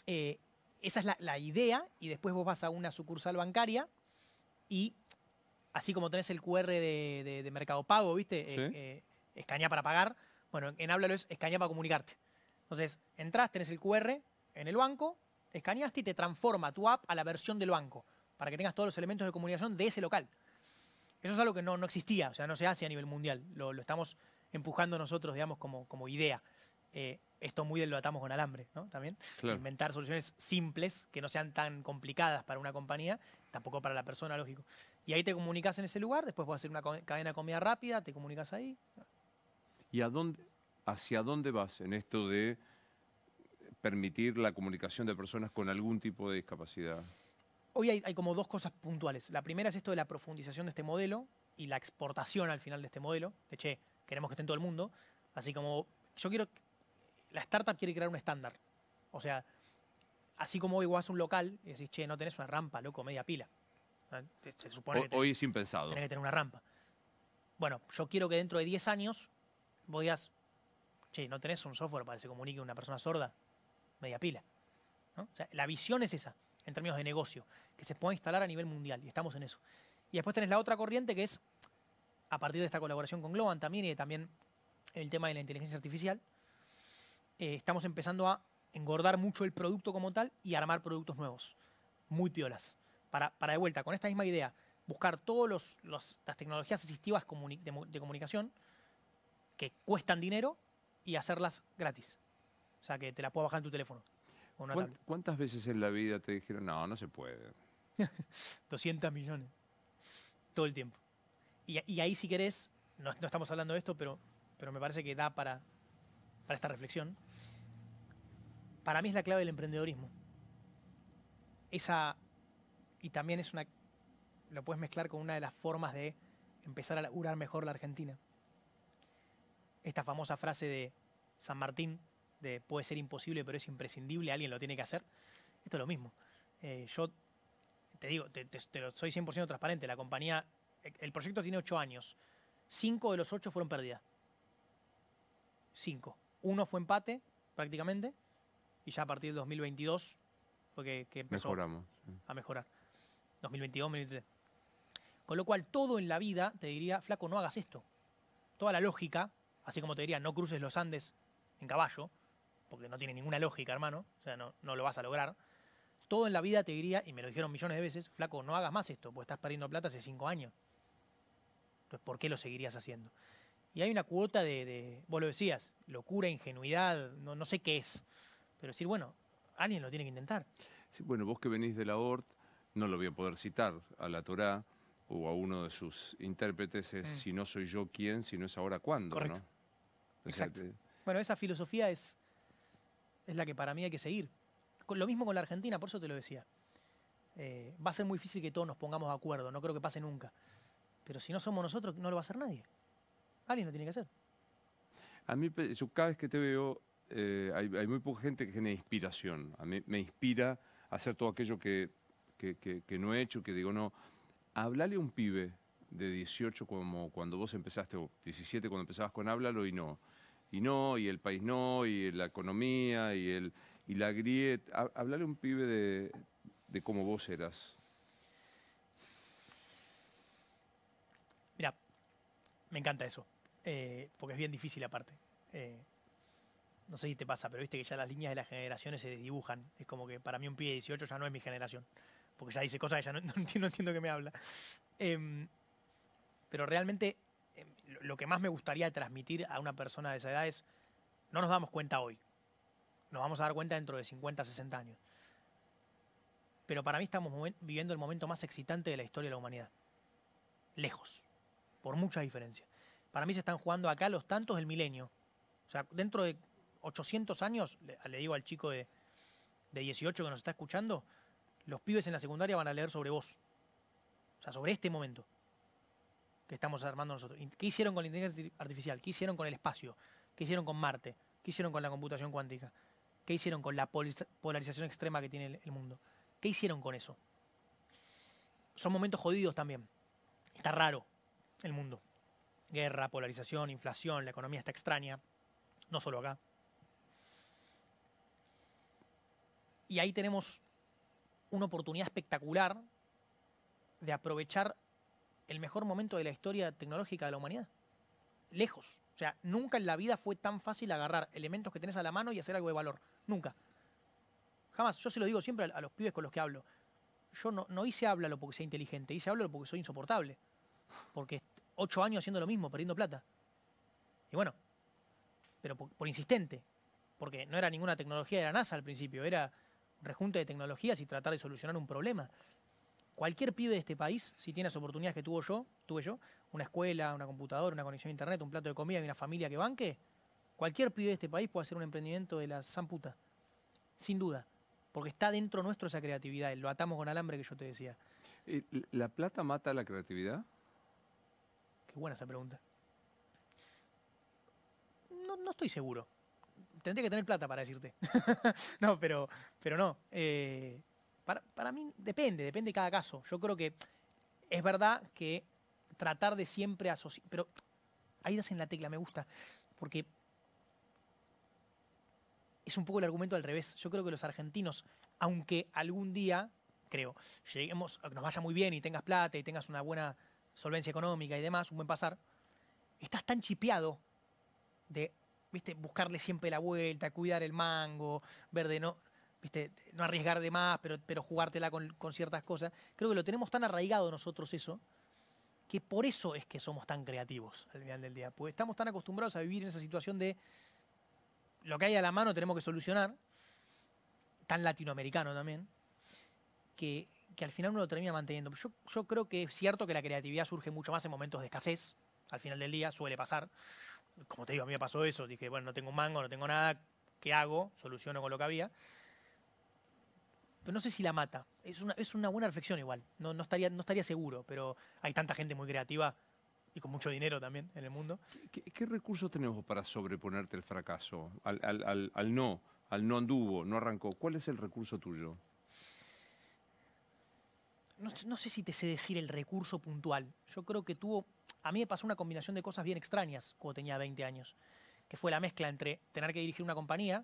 eh, esa es la, idea y después vos vas a una sucursal bancaria y así como tenés el QR de, Mercado Pago, ¿viste? Eh, eh, para pagar. Bueno, en lo es escanea para comunicarte. Entonces, entras, tenés el QR en el banco, escaneaste y te transforma tu app a la versión del banco para que tengas todos los elementos de comunicación de ese local. Eso es algo que no, existía, o sea, no se hace a nivel mundial. Lo, estamos empujando nosotros, digamos, como, como idea. Eh, esto muy lo atamos con alambre, ¿no? También. Inventar soluciones simples que no sean tan complicadas para una compañía, tampoco para la persona, lógico. Y ahí te comunicas en ese lugar, después a hacer una cadena de comida rápida, te comunicas ahí. ¿Y hacia dónde vas en esto de permitir la comunicación de personas con algún tipo de discapacidad? Hoy hay, hay, como dos cosas puntuales. La primera es esto de la profundización de este modelo y la exportación al final de este modelo. De che, queremos que esté en todo el mundo. Así como yo quiero la startup quiere crear un estándar. O sea, así como hoy vas a un local y decís, che, no tenés una rampa, loco, media pila. Se supone que hoy es impensado. que tener una rampa. Bueno, yo quiero que dentro de 10 años vos digas, che, no tenés un software para que se comunique una persona sorda, media pila. O sea, la visión es esa, en términos de negocio, que se pueda instalar a nivel mundial, y estamos en eso. Y después tenés la otra corriente que es, a partir de esta colaboración con Globan también, y también el tema de la inteligencia artificial, eh, estamos empezando a engordar mucho el producto como tal y armar productos nuevos, muy piolas. Para, de vuelta, con esta misma idea, buscar todas las tecnologías asistivas de, comunicación que cuestan dinero y hacerlas gratis. O sea, que te la puedo bajar en tu teléfono. ¿Cuántas veces en la vida te dijeron, no, no se puede? 200 millones. Todo el tiempo. Y, ahí, si querés, no, estamos hablando de esto, pero, pero me parece que da para esta reflexión para mí es la clave del emprendedorismo. Esa, y también es una, lo puedes mezclar con una de las formas de empezar a curar mejor la Argentina. Esta famosa frase de San Martín, de puede ser imposible, pero es imprescindible, alguien lo tiene que hacer. Esto es lo mismo. Eh, yo te digo, te, lo, soy 100% transparente, la compañía, el proyecto tiene 8 años, 5 de los 8 fueron pérdidas. 5. Uno fue empate, prácticamente, y ya a partir del 2022 fue que, empezó a mejorar. 2022, 2023. Con lo cual, todo en la vida te diría, flaco, no hagas esto. Toda la lógica, así como te diría, no cruces los Andes en caballo, porque no tiene ninguna lógica, hermano, o sea, no, lo vas a lograr. Todo en la vida te diría, y me lo dijeron millones de veces, flaco, no hagas más esto, porque estás perdiendo plata hace cinco años. Entonces, ¿por qué lo seguirías haciendo? Y hay una cuota de, vos lo decías, locura, ingenuidad, no, no sé qué es. Pero decir, bueno, alguien lo tiene que intentar. bueno, vos que venís de la ORT, no lo voy a poder citar a la Torá o a uno de sus intérpretes, es mm. si no soy yo quién, si no es ahora cuándo, Correcto. Exacto. Bueno, esa filosofía es, es la que para mí hay que seguir. lo mismo con la Argentina, por eso te lo decía. Eh, va a ser muy difícil que todos nos pongamos de acuerdo, no creo que pase nunca. Pero si no somos nosotros, no lo va a hacer nadie. Alguien lo tiene que hacer. A mí, cada vez que te veo, eh, hay, muy poca gente que genera inspiración. A mí me inspira a hacer todo aquello que, no he hecho, que digo, no, hablale a un pibe de 18 como cuando vos empezaste, o 17 cuando empezabas con háblalo y no. Y no, y el país no, y la economía, y, el, y la grieta. Hablale a un pibe de, cómo vos eras. Mira, me encanta eso, eh, porque es bien difícil aparte. Eh, no sé si te pasa, pero viste que ya las líneas de las generaciones se desdibujan. Es como que para mí un pibe de 18 ya no es mi generación, porque ya dice cosas que ya no, entiendo, que me habla. Em, pero realmente em, lo que más me gustaría transmitir a una persona de esa edad es, no nos damos cuenta hoy, nos vamos a dar cuenta dentro de 50, 60 años. Pero para mí estamos viviendo el momento más excitante de la historia de la humanidad. Lejos, por mucha diferencia. Para mí se están jugando acá los tantos del milenio. O sea, dentro de 800 años, le, digo al chico de, 18 que nos está escuchando, los pibes en la secundaria van a leer sobre vos. O sea, sobre este momento que estamos armando nosotros. ¿Qué hicieron con la inteligencia artificial? ¿Qué hicieron con el espacio? ¿Qué hicieron con Marte? ¿Qué hicieron con la computación cuántica? ¿Qué hicieron con la polarización extrema que tiene el mundo? ¿Qué hicieron con eso? Son momentos jodidos también. Está raro el mundo. Guerra, polarización, inflación, la economía está extraña. No solo acá, Y ahí tenemos una oportunidad espectacular de aprovechar el mejor momento de la historia tecnológica de la humanidad. Lejos. O sea, nunca en la vida fue tan fácil agarrar elementos que tenés a la mano y hacer algo de valor. Nunca. Jamás. Yo se lo digo siempre a los pibes con los que hablo. Yo no, no hice lo porque sea inteligente, hice hablo porque soy insoportable. Porque ocho años haciendo lo mismo, perdiendo plata. Y bueno, pero por, por insistente. Porque no era ninguna tecnología de la NASA al principio, era rejunte de tecnologías y tratar de solucionar un problema. Cualquier pibe de este país, si tiene las oportunidades que tuvo yo, tuve yo, una escuela, una computadora, una conexión a internet, un plato de comida y una familia que banque, cualquier pibe de este país puede hacer un emprendimiento de la zamputa. Sin duda. Porque está dentro nuestro esa creatividad. Lo atamos con alambre que yo te decía. ¿La plata mata la creatividad? Qué buena esa pregunta. no estoy seguro tendría que tener plata para decirte. no, pero, pero no. Eh, para, mí depende, depende de cada caso. Yo creo que es verdad que tratar de siempre asociar... Pero ahí das en la tecla, me gusta, porque es un poco el argumento al revés. Yo creo que los argentinos, aunque algún día, creo, lleguemos, nos vaya muy bien y tengas plata y tengas una buena solvencia económica y demás, un buen pasar, estás tan chipeado de ¿viste? Buscarle siempre la vuelta, cuidar el mango, ver de no, ¿viste? no arriesgar de más, pero, pero jugártela con, con ciertas cosas. Creo que lo tenemos tan arraigado nosotros eso, que por eso es que somos tan creativos al final del día. Porque estamos tan acostumbrados a vivir en esa situación de lo que hay a la mano tenemos que solucionar, tan latinoamericano también, que, que al final uno lo termina manteniendo. Yo, yo creo que es cierto que la creatividad surge mucho más en momentos de escasez, al final del día suele pasar como te digo, a mí me pasó eso. Dije, bueno, no tengo un mango, no tengo nada, ¿qué hago? Soluciono con lo que había. Pero no sé si la mata. Es una, es una buena reflexión igual. No, no, estaría, no estaría seguro, pero hay tanta gente muy creativa y con mucho dinero también en el mundo. ¿Qué, qué recursos tenemos para sobreponerte el fracaso? al, al, al, no, al no anduvo, no arrancó. ¿Cuál es el recurso tuyo? no, sé si te sé decir el recurso puntual. Yo creo que tuvo, a mí me pasó una combinación de cosas bien extrañas cuando tenía 20 años, que fue la mezcla entre tener que dirigir una compañía,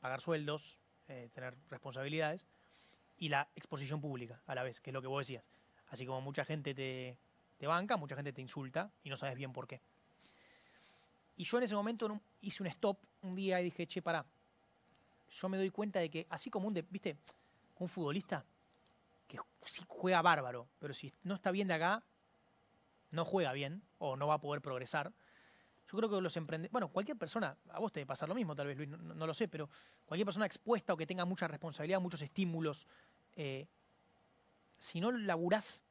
pagar sueldos, eh, tener responsabilidades, y la exposición pública a la vez, que es lo que vos decías. Así como mucha gente te, banca, mucha gente te insulta y no sabes bien por qué. Y yo en ese momento hice un stop un día y dije, che, pará. Yo me doy cuenta de que, así como un, de, viste, un futbolista que sí juega bárbaro, pero si no está bien de acá, no juega bien o no va a poder progresar. Yo creo que los emprendedores, bueno, cualquier persona, a vos te debe pasar lo mismo, tal vez Luis, no, lo sé, pero cualquier persona expuesta o que tenga mucha responsabilidad, muchos estímulos, eh, si no laburás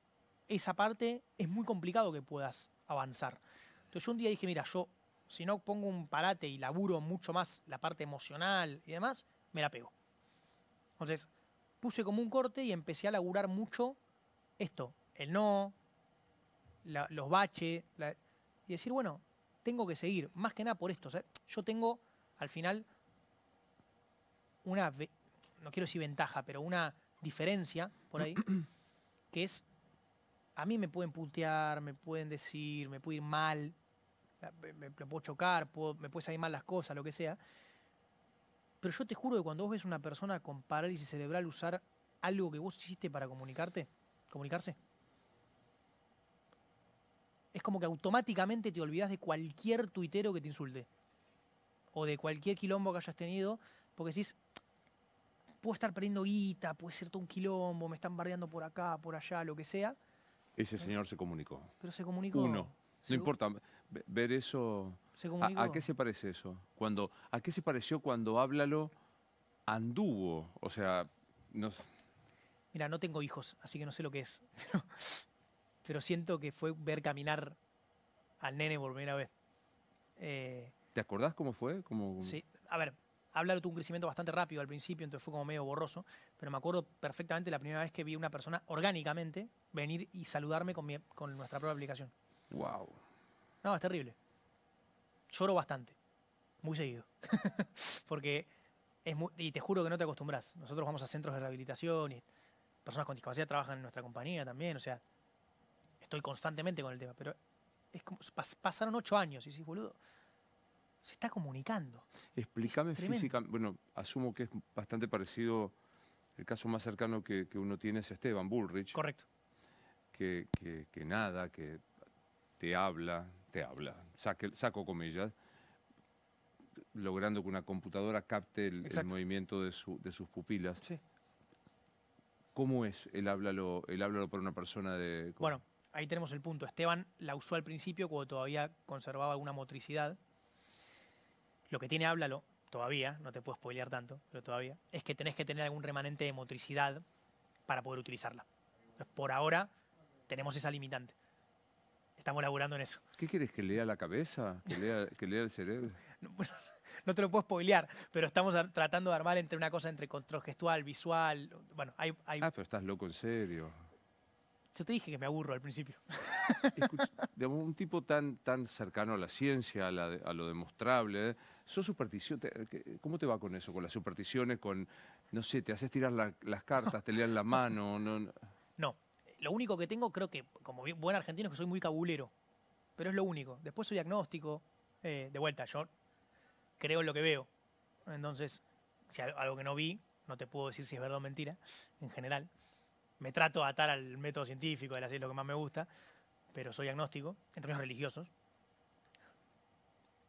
esa parte, es muy complicado que puedas avanzar. Entonces yo un día dije, mira, yo si no pongo un parate y laburo mucho más la parte emocional y demás, me la pego. Entonces, puse como un corte y empecé a laburar mucho esto, el no, los baches, y decir, bueno, tengo que seguir, más que nada por esto. yo tengo al final una, no quiero decir ventaja, pero una diferencia por ahí, que es, a mí me pueden putear, me pueden decir, me puede ir mal, me, puedo chocar, me puede salir mal las cosas, lo que sea, pero yo te juro que cuando vos ves una persona con parálisis cerebral usar algo que vos hiciste para comunicarte, comunicarse, es como que automáticamente te olvidas de cualquier tuitero que te insulte. O de cualquier quilombo que hayas tenido, porque decís, puedo estar perdiendo guita, puede ser todo un quilombo, me están bardeando por acá, por allá, lo que sea. Ese ¿Eh? señor se comunicó. Pero se comunicó. Uno. No importa, ver eso... ¿A, qué se parece eso? Cuando, ¿A qué se pareció cuando háblalo anduvo? O sea, no... Mira, no tengo hijos, así que no sé lo que es. Pero, siento que fue ver caminar al nene por primera vez. Eh, ¿Te acordás cómo fue? Sí, a ver, Háblalo tuvo un crecimiento bastante rápido al principio, entonces fue como medio borroso, pero me acuerdo perfectamente la primera vez que vi a una persona orgánicamente venir y saludarme con, mi, con nuestra propia aplicación. Wow. No, es terrible. Lloro bastante. Muy seguido. Porque es muy, y te juro que no te acostumbras. Nosotros vamos a centros de rehabilitación y personas con discapacidad trabajan en nuestra compañía también. O sea, estoy constantemente con el tema. Pero es como, pasaron ocho años y sí, boludo, se está comunicando. Explícame físicamente. Bueno, asumo que es bastante parecido. El caso más cercano que, uno tiene es Esteban Bullrich. Correcto. que nada, que te habla, te habla, saco comillas, logrando que una computadora capte el, movimiento de, sus pupilas. ¿Cómo es el háblalo, el por una persona de...? Bueno, ahí tenemos el punto. Esteban la usó al principio cuando todavía conservaba alguna motricidad. Lo que tiene háblalo, todavía, no te puedo spoilear tanto, pero todavía, es que tenés que tener algún remanente de motricidad para poder utilizarla. por ahora tenemos esa limitante estamos laburando en eso. ¿Qué quieres que lea la cabeza? ¿Que lea, el cerebro? No, te lo puedo spoilear, pero estamos tratando de armar entre una cosa entre control gestual, visual. Bueno, hay, Ah, pero estás loco en serio. Yo te dije que me aburro al principio. un tipo tan, tan cercano a la ciencia, a, lo demostrable, ¿eh? ¿sos eh, ¿Cómo te va con eso? Con las supersticiones, con, no sé, te haces tirar las cartas, te lean la mano. no. Lo único que tengo, creo que como buen argentino, es que soy muy cabulero. Pero es lo único. Después soy agnóstico. Eh, de vuelta, yo creo en lo que veo. Entonces, si algo que no vi, no te puedo decir si es verdad o mentira, en general. Me trato de atar al método científico, de es lo que más me gusta, pero soy agnóstico, en términos religiosos.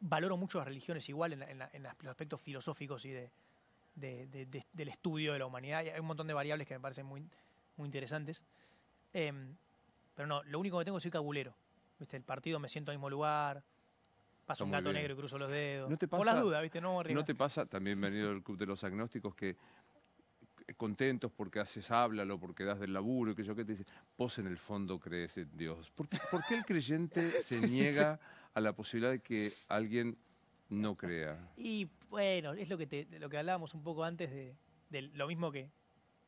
Valoro mucho las religiones igual en, los aspectos filosóficos y de, del estudio de la humanidad. Hay un montón de variables que me parecen muy, muy interesantes. Em, pero no, lo único que tengo es soy cabulero. El partido me siento al mismo lugar. pasa un gato negro y cruzo los dedos. ¿No te pasa, Por las dudas, No, te pasa? También venido del Club de los Agnósticos que contentos porque haces, háblalo, porque das del laburo, que yo qué te dice, vos en el fondo crees en Dios. ¿Por qué, el creyente se niega a la posibilidad de que alguien no crea? Y bueno, es lo que, lo que hablábamos un poco antes de lo mismo que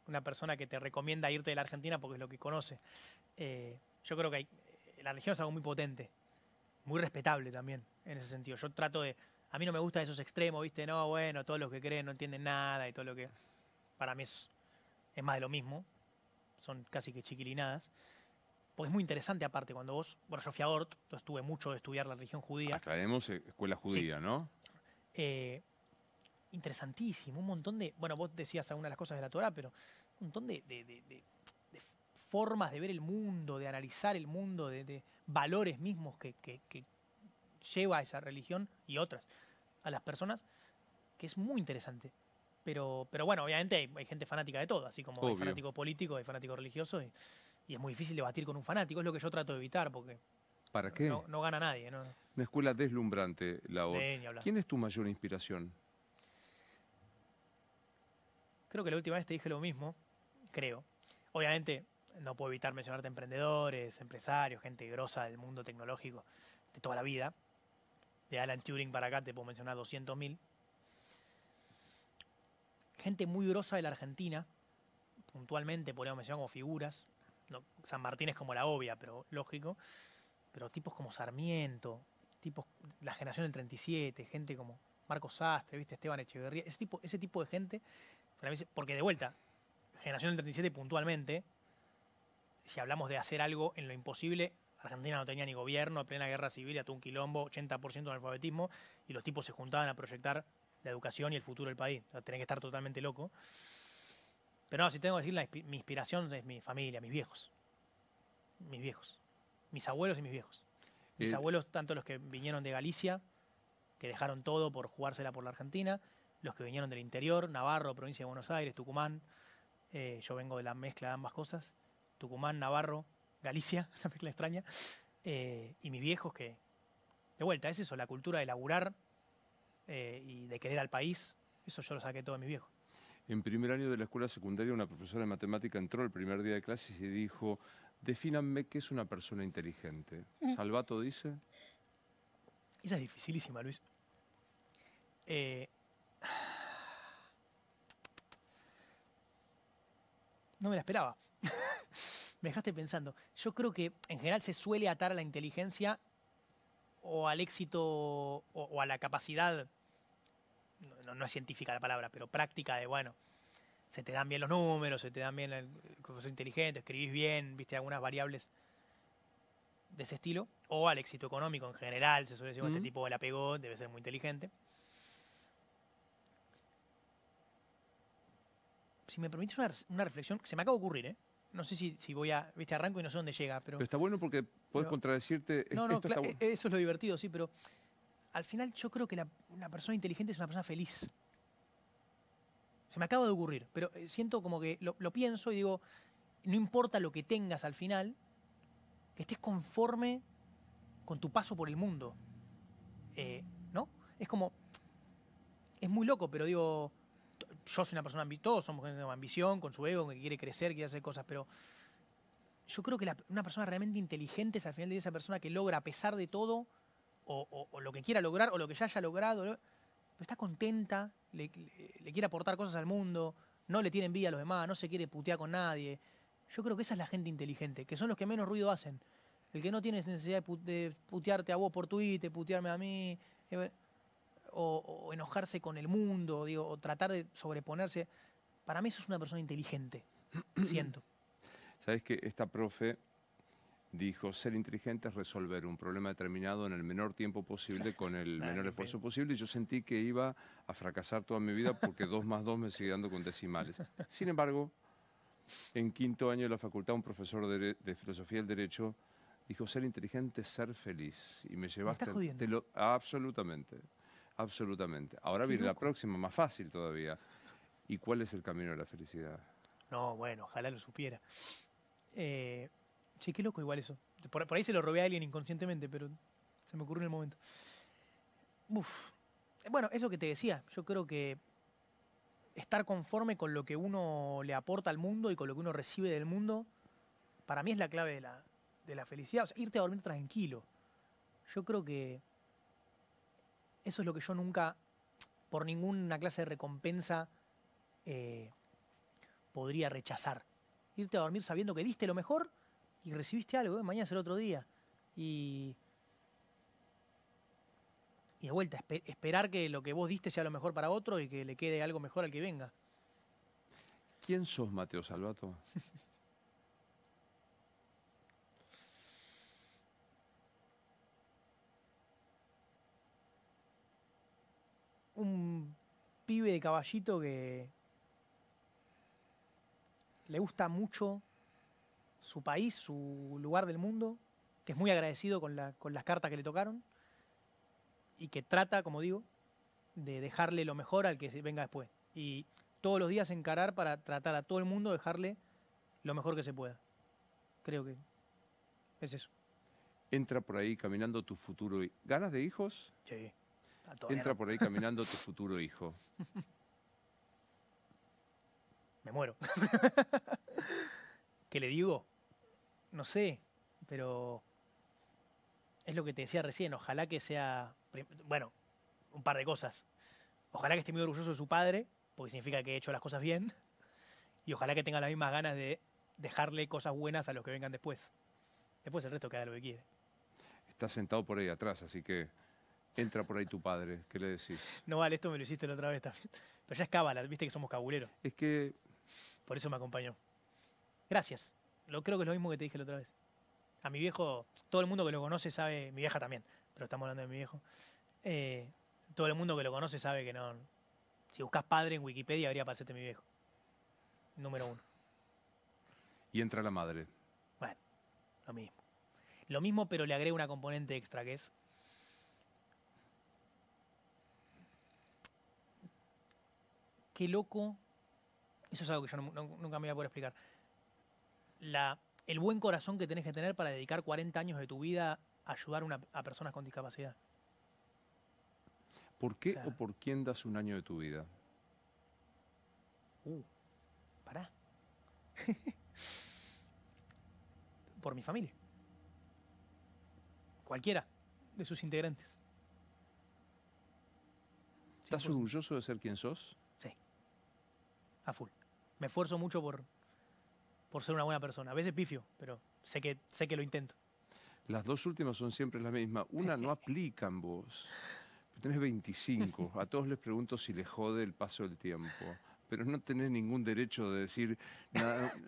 una persona que te recomienda irte de la Argentina porque es lo que conoce. Eh, yo creo que la religión es algo muy potente, muy respetable también en ese sentido. Yo trato de. A mí no me gustan esos extremos, ¿viste? No, bueno, todos los que creen no entienden nada y todo lo que. Para mí es, es más de lo mismo. Son casi que chiquilinadas. Porque es muy interesante, aparte, cuando vos. Bueno, yo fui a Ort, estuve mucho de estudiar la religión judía. Aclaremos eh, escuela judía, ¿no? Eh, interesantísimo, un montón de, bueno, vos decías algunas de las cosas de la Torah, pero un montón de, formas de ver el mundo, de analizar el mundo, de, valores mismos que, lleva a esa religión y otras a las personas, que es muy interesante. Pero, pero bueno, obviamente hay, gente fanática de todo, así como hay fanático político, hay fanático religioso, y, es muy difícil debatir con un fanático, es lo que yo trato de evitar, porque ¿Para qué? No, gana nadie. ¿no? Una escuela deslumbrante, la ¿Quién es tu mayor inspiración? Creo que la última vez te dije lo mismo, creo. Obviamente no puedo evitar mencionarte emprendedores, empresarios, gente grosa del mundo tecnológico de toda la vida. De Alan Turing para acá te puedo mencionar 200.000. Gente muy grosa de la Argentina, puntualmente podríamos mencionar como figuras. San Martín es como la obvia, pero lógico. Pero tipos como Sarmiento, tipos, la generación del 37, gente como Marcos Sastre, ¿viste? Esteban Echeverría, ese tipo, ese tipo de gente porque de vuelta, generación del 37 puntualmente, si hablamos de hacer algo en lo imposible, Argentina no tenía ni gobierno, plena guerra civil, un quilombo, 80% de analfabetismo, y los tipos se juntaban a proyectar la educación y el futuro del país. O que estar totalmente loco. Pero no, si tengo que decir, mi inspiración es mi familia, mis viejos. Mis viejos. Mis abuelos y mis viejos. Mis eh, abuelos, tanto los que vinieron de Galicia, que dejaron todo por jugársela por la Argentina, los que vinieron del interior, Navarro, provincia de Buenos Aires, Tucumán. Eh, yo vengo de la mezcla de ambas cosas. Tucumán, Navarro, Galicia, la mezcla extraña. Eh, y mis viejos que, de vuelta, es eso, la cultura de laburar eh, y de querer al país. Eso yo lo saqué todo de mis viejos. En primer año de la escuela secundaria, una profesora de matemática entró el primer día de clases y dijo, definanme qué es una persona inteligente. Mm. ¿Salvato dice? Esa es dificilísima, Luis. Eh, no me la esperaba. me dejaste pensando. Yo creo que en general se suele atar a la inteligencia o al éxito o, a la capacidad, no, es científica la palabra, pero práctica de, bueno, se te dan bien los números, se te dan bien, el, sos inteligente, escribís bien, viste algunas variables de ese estilo, o al éxito económico en general, se suele decir, este tipo la pegó, debe ser muy inteligente. si me permites una, reflexión, se me acaba de ocurrir, ¿eh? no sé si, voy a, este arranco y no sé dónde llega, pero... está bueno porque puedes contradecirte. No, no, está bueno. eso es lo divertido, sí, pero al final yo creo que una persona inteligente es una persona feliz. Se me acaba de ocurrir, pero eh, siento como que lo, pienso y digo, no importa lo que tengas al final, que estés conforme con tu paso por el mundo. Eh, ¿No? Es como, es muy loco, pero digo, yo soy una persona ambiciosa, somos gente con ambición, con su ego, que quiere crecer, quiere hacer cosas, pero yo creo que una persona realmente inteligente es al final de esa persona que logra, a pesar de todo, o, lo que quiera lograr, o lo que ya haya logrado, está contenta, le, quiere aportar cosas al mundo, no le tiene envidia a los demás, no se quiere putear con nadie. Yo creo que esa es la gente inteligente, que son los que menos ruido hacen. El que no tiene necesidad de, putearte a vos por Twitter, putearme a mí. Eh, o, enojarse con el mundo, digo, o tratar de sobreponerse. Para mí eso es una persona inteligente, siento. Sabes que esta profe dijo, ser inteligente es resolver un problema determinado en el menor tiempo posible, con el menor esfuerzo posible, y yo sentí que iba a fracasar toda mi vida porque dos más dos me sigue dando con decimales. Sin embargo, en quinto año de la facultad, un profesor de, Filosofía del Derecho dijo, ser inteligente es ser feliz, y me llevaste... absolutamente. Absolutamente. Ahora viene la próxima, más fácil todavía. ¿Y cuál es el camino de la felicidad? No, bueno, ojalá lo supiera. Eh, che, qué loco igual eso. Por, ahí se lo robé a alguien inconscientemente, pero se me ocurrió en el momento. Uf. Bueno, eso que te decía, yo creo que estar conforme con lo que uno le aporta al mundo y con lo que uno recibe del mundo, para mí es la clave de la, de la felicidad. O sea, irte a dormir tranquilo. Yo creo que eso es lo que yo nunca, por ninguna clase de recompensa, eh, podría rechazar. Irte a dormir sabiendo que diste lo mejor y recibiste algo, eh, mañana es el otro día. Y, de vuelta, esperar que lo que vos diste sea lo mejor para otro y que le quede algo mejor al que venga. ¿Quién sos, Mateo Salvato? un pibe de caballito que le gusta mucho su país, su lugar del mundo, que es muy agradecido con, la, las cartas que le tocaron y que trata, como digo, de dejarle lo mejor al que venga después. Y todos los días encarar para tratar a todo el mundo, dejarle lo mejor que se pueda. Creo que es eso. Entra por ahí caminando tu futuro. ¿Ganas de hijos? Sí. Entra por ahí caminando tu futuro hijo. Me muero. ¿Qué le digo? No sé, pero es lo que te decía recién. Ojalá que sea, bueno, un par de cosas. Ojalá que esté muy orgulloso de su padre, porque significa que he hecho las cosas bien. Y ojalá que tenga las mismas ganas de dejarle cosas buenas a los que vengan después. Después el resto queda lo que quiere. Está sentado por ahí atrás, así que entra por ahí tu padre? ¿Qué le decís? No vale, esto me lo hiciste la otra vez también. Pero ya es cábala, viste que somos cabuleros. Es que... Por eso me acompañó. Gracias. Lo creo que es lo mismo que te dije la otra vez. A mi viejo, todo el mundo que lo conoce sabe, mi vieja también, pero estamos hablando de mi viejo. Eh, todo el mundo que lo conoce sabe que no. Si buscas padre en Wikipedia, habría aparecerte mi viejo. Número uno. Y entra la madre. Bueno, lo mismo. Lo mismo, pero le agrego una componente extra que es qué loco, eso es algo que yo nunca me voy a poder explicar, el buen corazón que tenés que tener para dedicar 40 años de tu vida a ayudar a personas con discapacidad. ¿Por qué o, por quién das un año de tu vida? Uh, pará. por mi familia. Cualquiera de sus integrantes. ¿Estás orgulloso de ser quien sos? a full. Me esfuerzo mucho por, por ser una buena persona. A veces pifio, pero sé que, sé que lo intento. Las dos últimas son siempre las mismas. Una no aplican vos. Tenés 25. A todos les pregunto si les jode el paso del tiempo. Pero no tenés ningún derecho de decir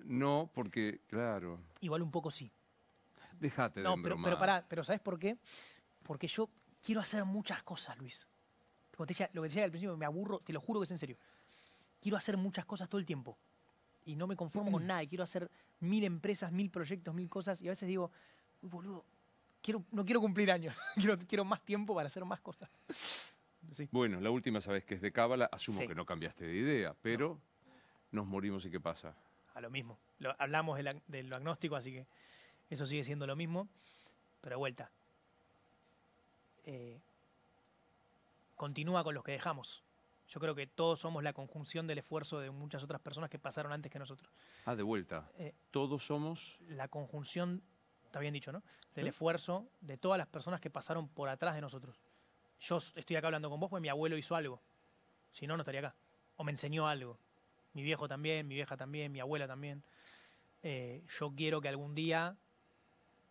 no, porque, claro. Igual un poco sí. Déjate de No, pero, pará, pero ¿sabes por qué? Porque yo quiero hacer muchas cosas, Luis. lo que te decía al principio, me aburro, te lo juro que es en serio quiero hacer muchas cosas todo el tiempo. Y no me conformo con mm. nada. quiero hacer mil empresas, mil proyectos, mil cosas. Y a veces digo, uy, boludo, quiero, no quiero cumplir años. quiero, quiero más tiempo para hacer más cosas. Bueno, la última sabes que es de Cábala. Asumo que no cambiaste de idea, pero nos morimos y ¿qué pasa? A lo mismo. hablamos de, lo agnóstico, así que eso sigue siendo lo mismo. Pero vuelta. Eh, continúa con los que dejamos. Yo creo que todos somos la conjunción del esfuerzo de muchas otras personas que pasaron antes que nosotros. Ah, de vuelta. Eh, todos somos. La conjunción, está bien dicho, ¿no? Del esfuerzo de todas las personas que pasaron por atrás de nosotros. Yo estoy acá hablando con vos porque mi abuelo hizo algo. Si no, no estaría acá. O me enseñó algo. Mi viejo también, mi vieja también, mi abuela también. Eh, yo quiero que algún día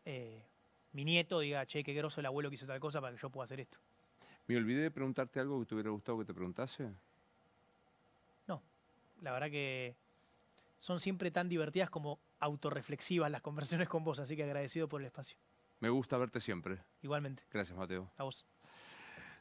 eh, mi nieto diga, che, qué groso el abuelo que hizo tal cosa para que yo pueda hacer esto. ¿Me olvidé de preguntarte algo que te hubiera gustado que te preguntase? No, la verdad que son siempre tan divertidas como autorreflexivas las conversaciones con vos, así que agradecido por el espacio. Me gusta verte siempre. Igualmente. Gracias, Mateo. A vos.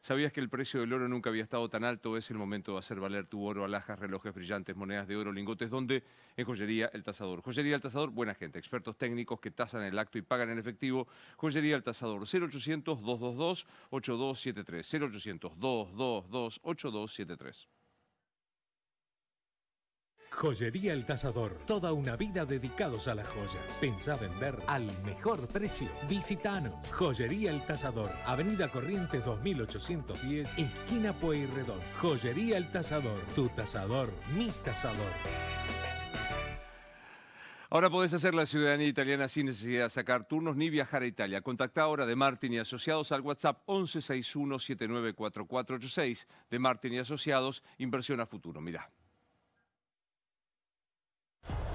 ¿Sabías que el precio del oro nunca había estado tan alto? Es el momento de hacer valer tu oro, alhajas, relojes brillantes, monedas de oro, lingotes, donde en Joyería El Tazador. Joyería El Tazador, buena gente, expertos técnicos que tasan el acto y pagan en efectivo. Joyería El Tazador, 0800-222-8273. 0800-222-8273. Joyería El Tazador. Toda una vida dedicados a las joyas. Pensá vender al mejor precio. Visitanos. Joyería El Tazador. Avenida Corrientes 2810, esquina Pueyrredón. Joyería El Tazador. Tu tasador, mi tasador. Ahora podés hacer la ciudadanía italiana sin necesidad de sacar turnos ni viajar a Italia. Contacta ahora de Martin y Asociados al WhatsApp 1161-794486 de Martin y Asociados, Inversión a Futuro. Mirá.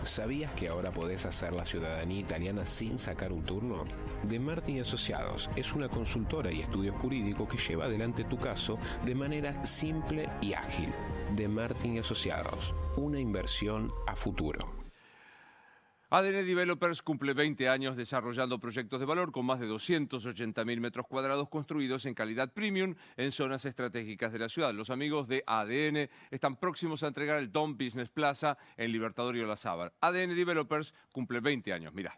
¿Sabías que ahora podés hacer la ciudadanía italiana sin sacar un turno? De Martin Asociados es una consultora y estudios jurídico que lleva adelante tu caso de manera simple y ágil. De Martin Asociados, una inversión a futuro. ADN Developers cumple 20 años desarrollando proyectos de valor con más de 280.000 metros cuadrados construidos en calidad premium en zonas estratégicas de la ciudad. Los amigos de ADN están próximos a entregar el Don Business Plaza en Libertador y Olazábal. ADN Developers cumple 20 años, Mira.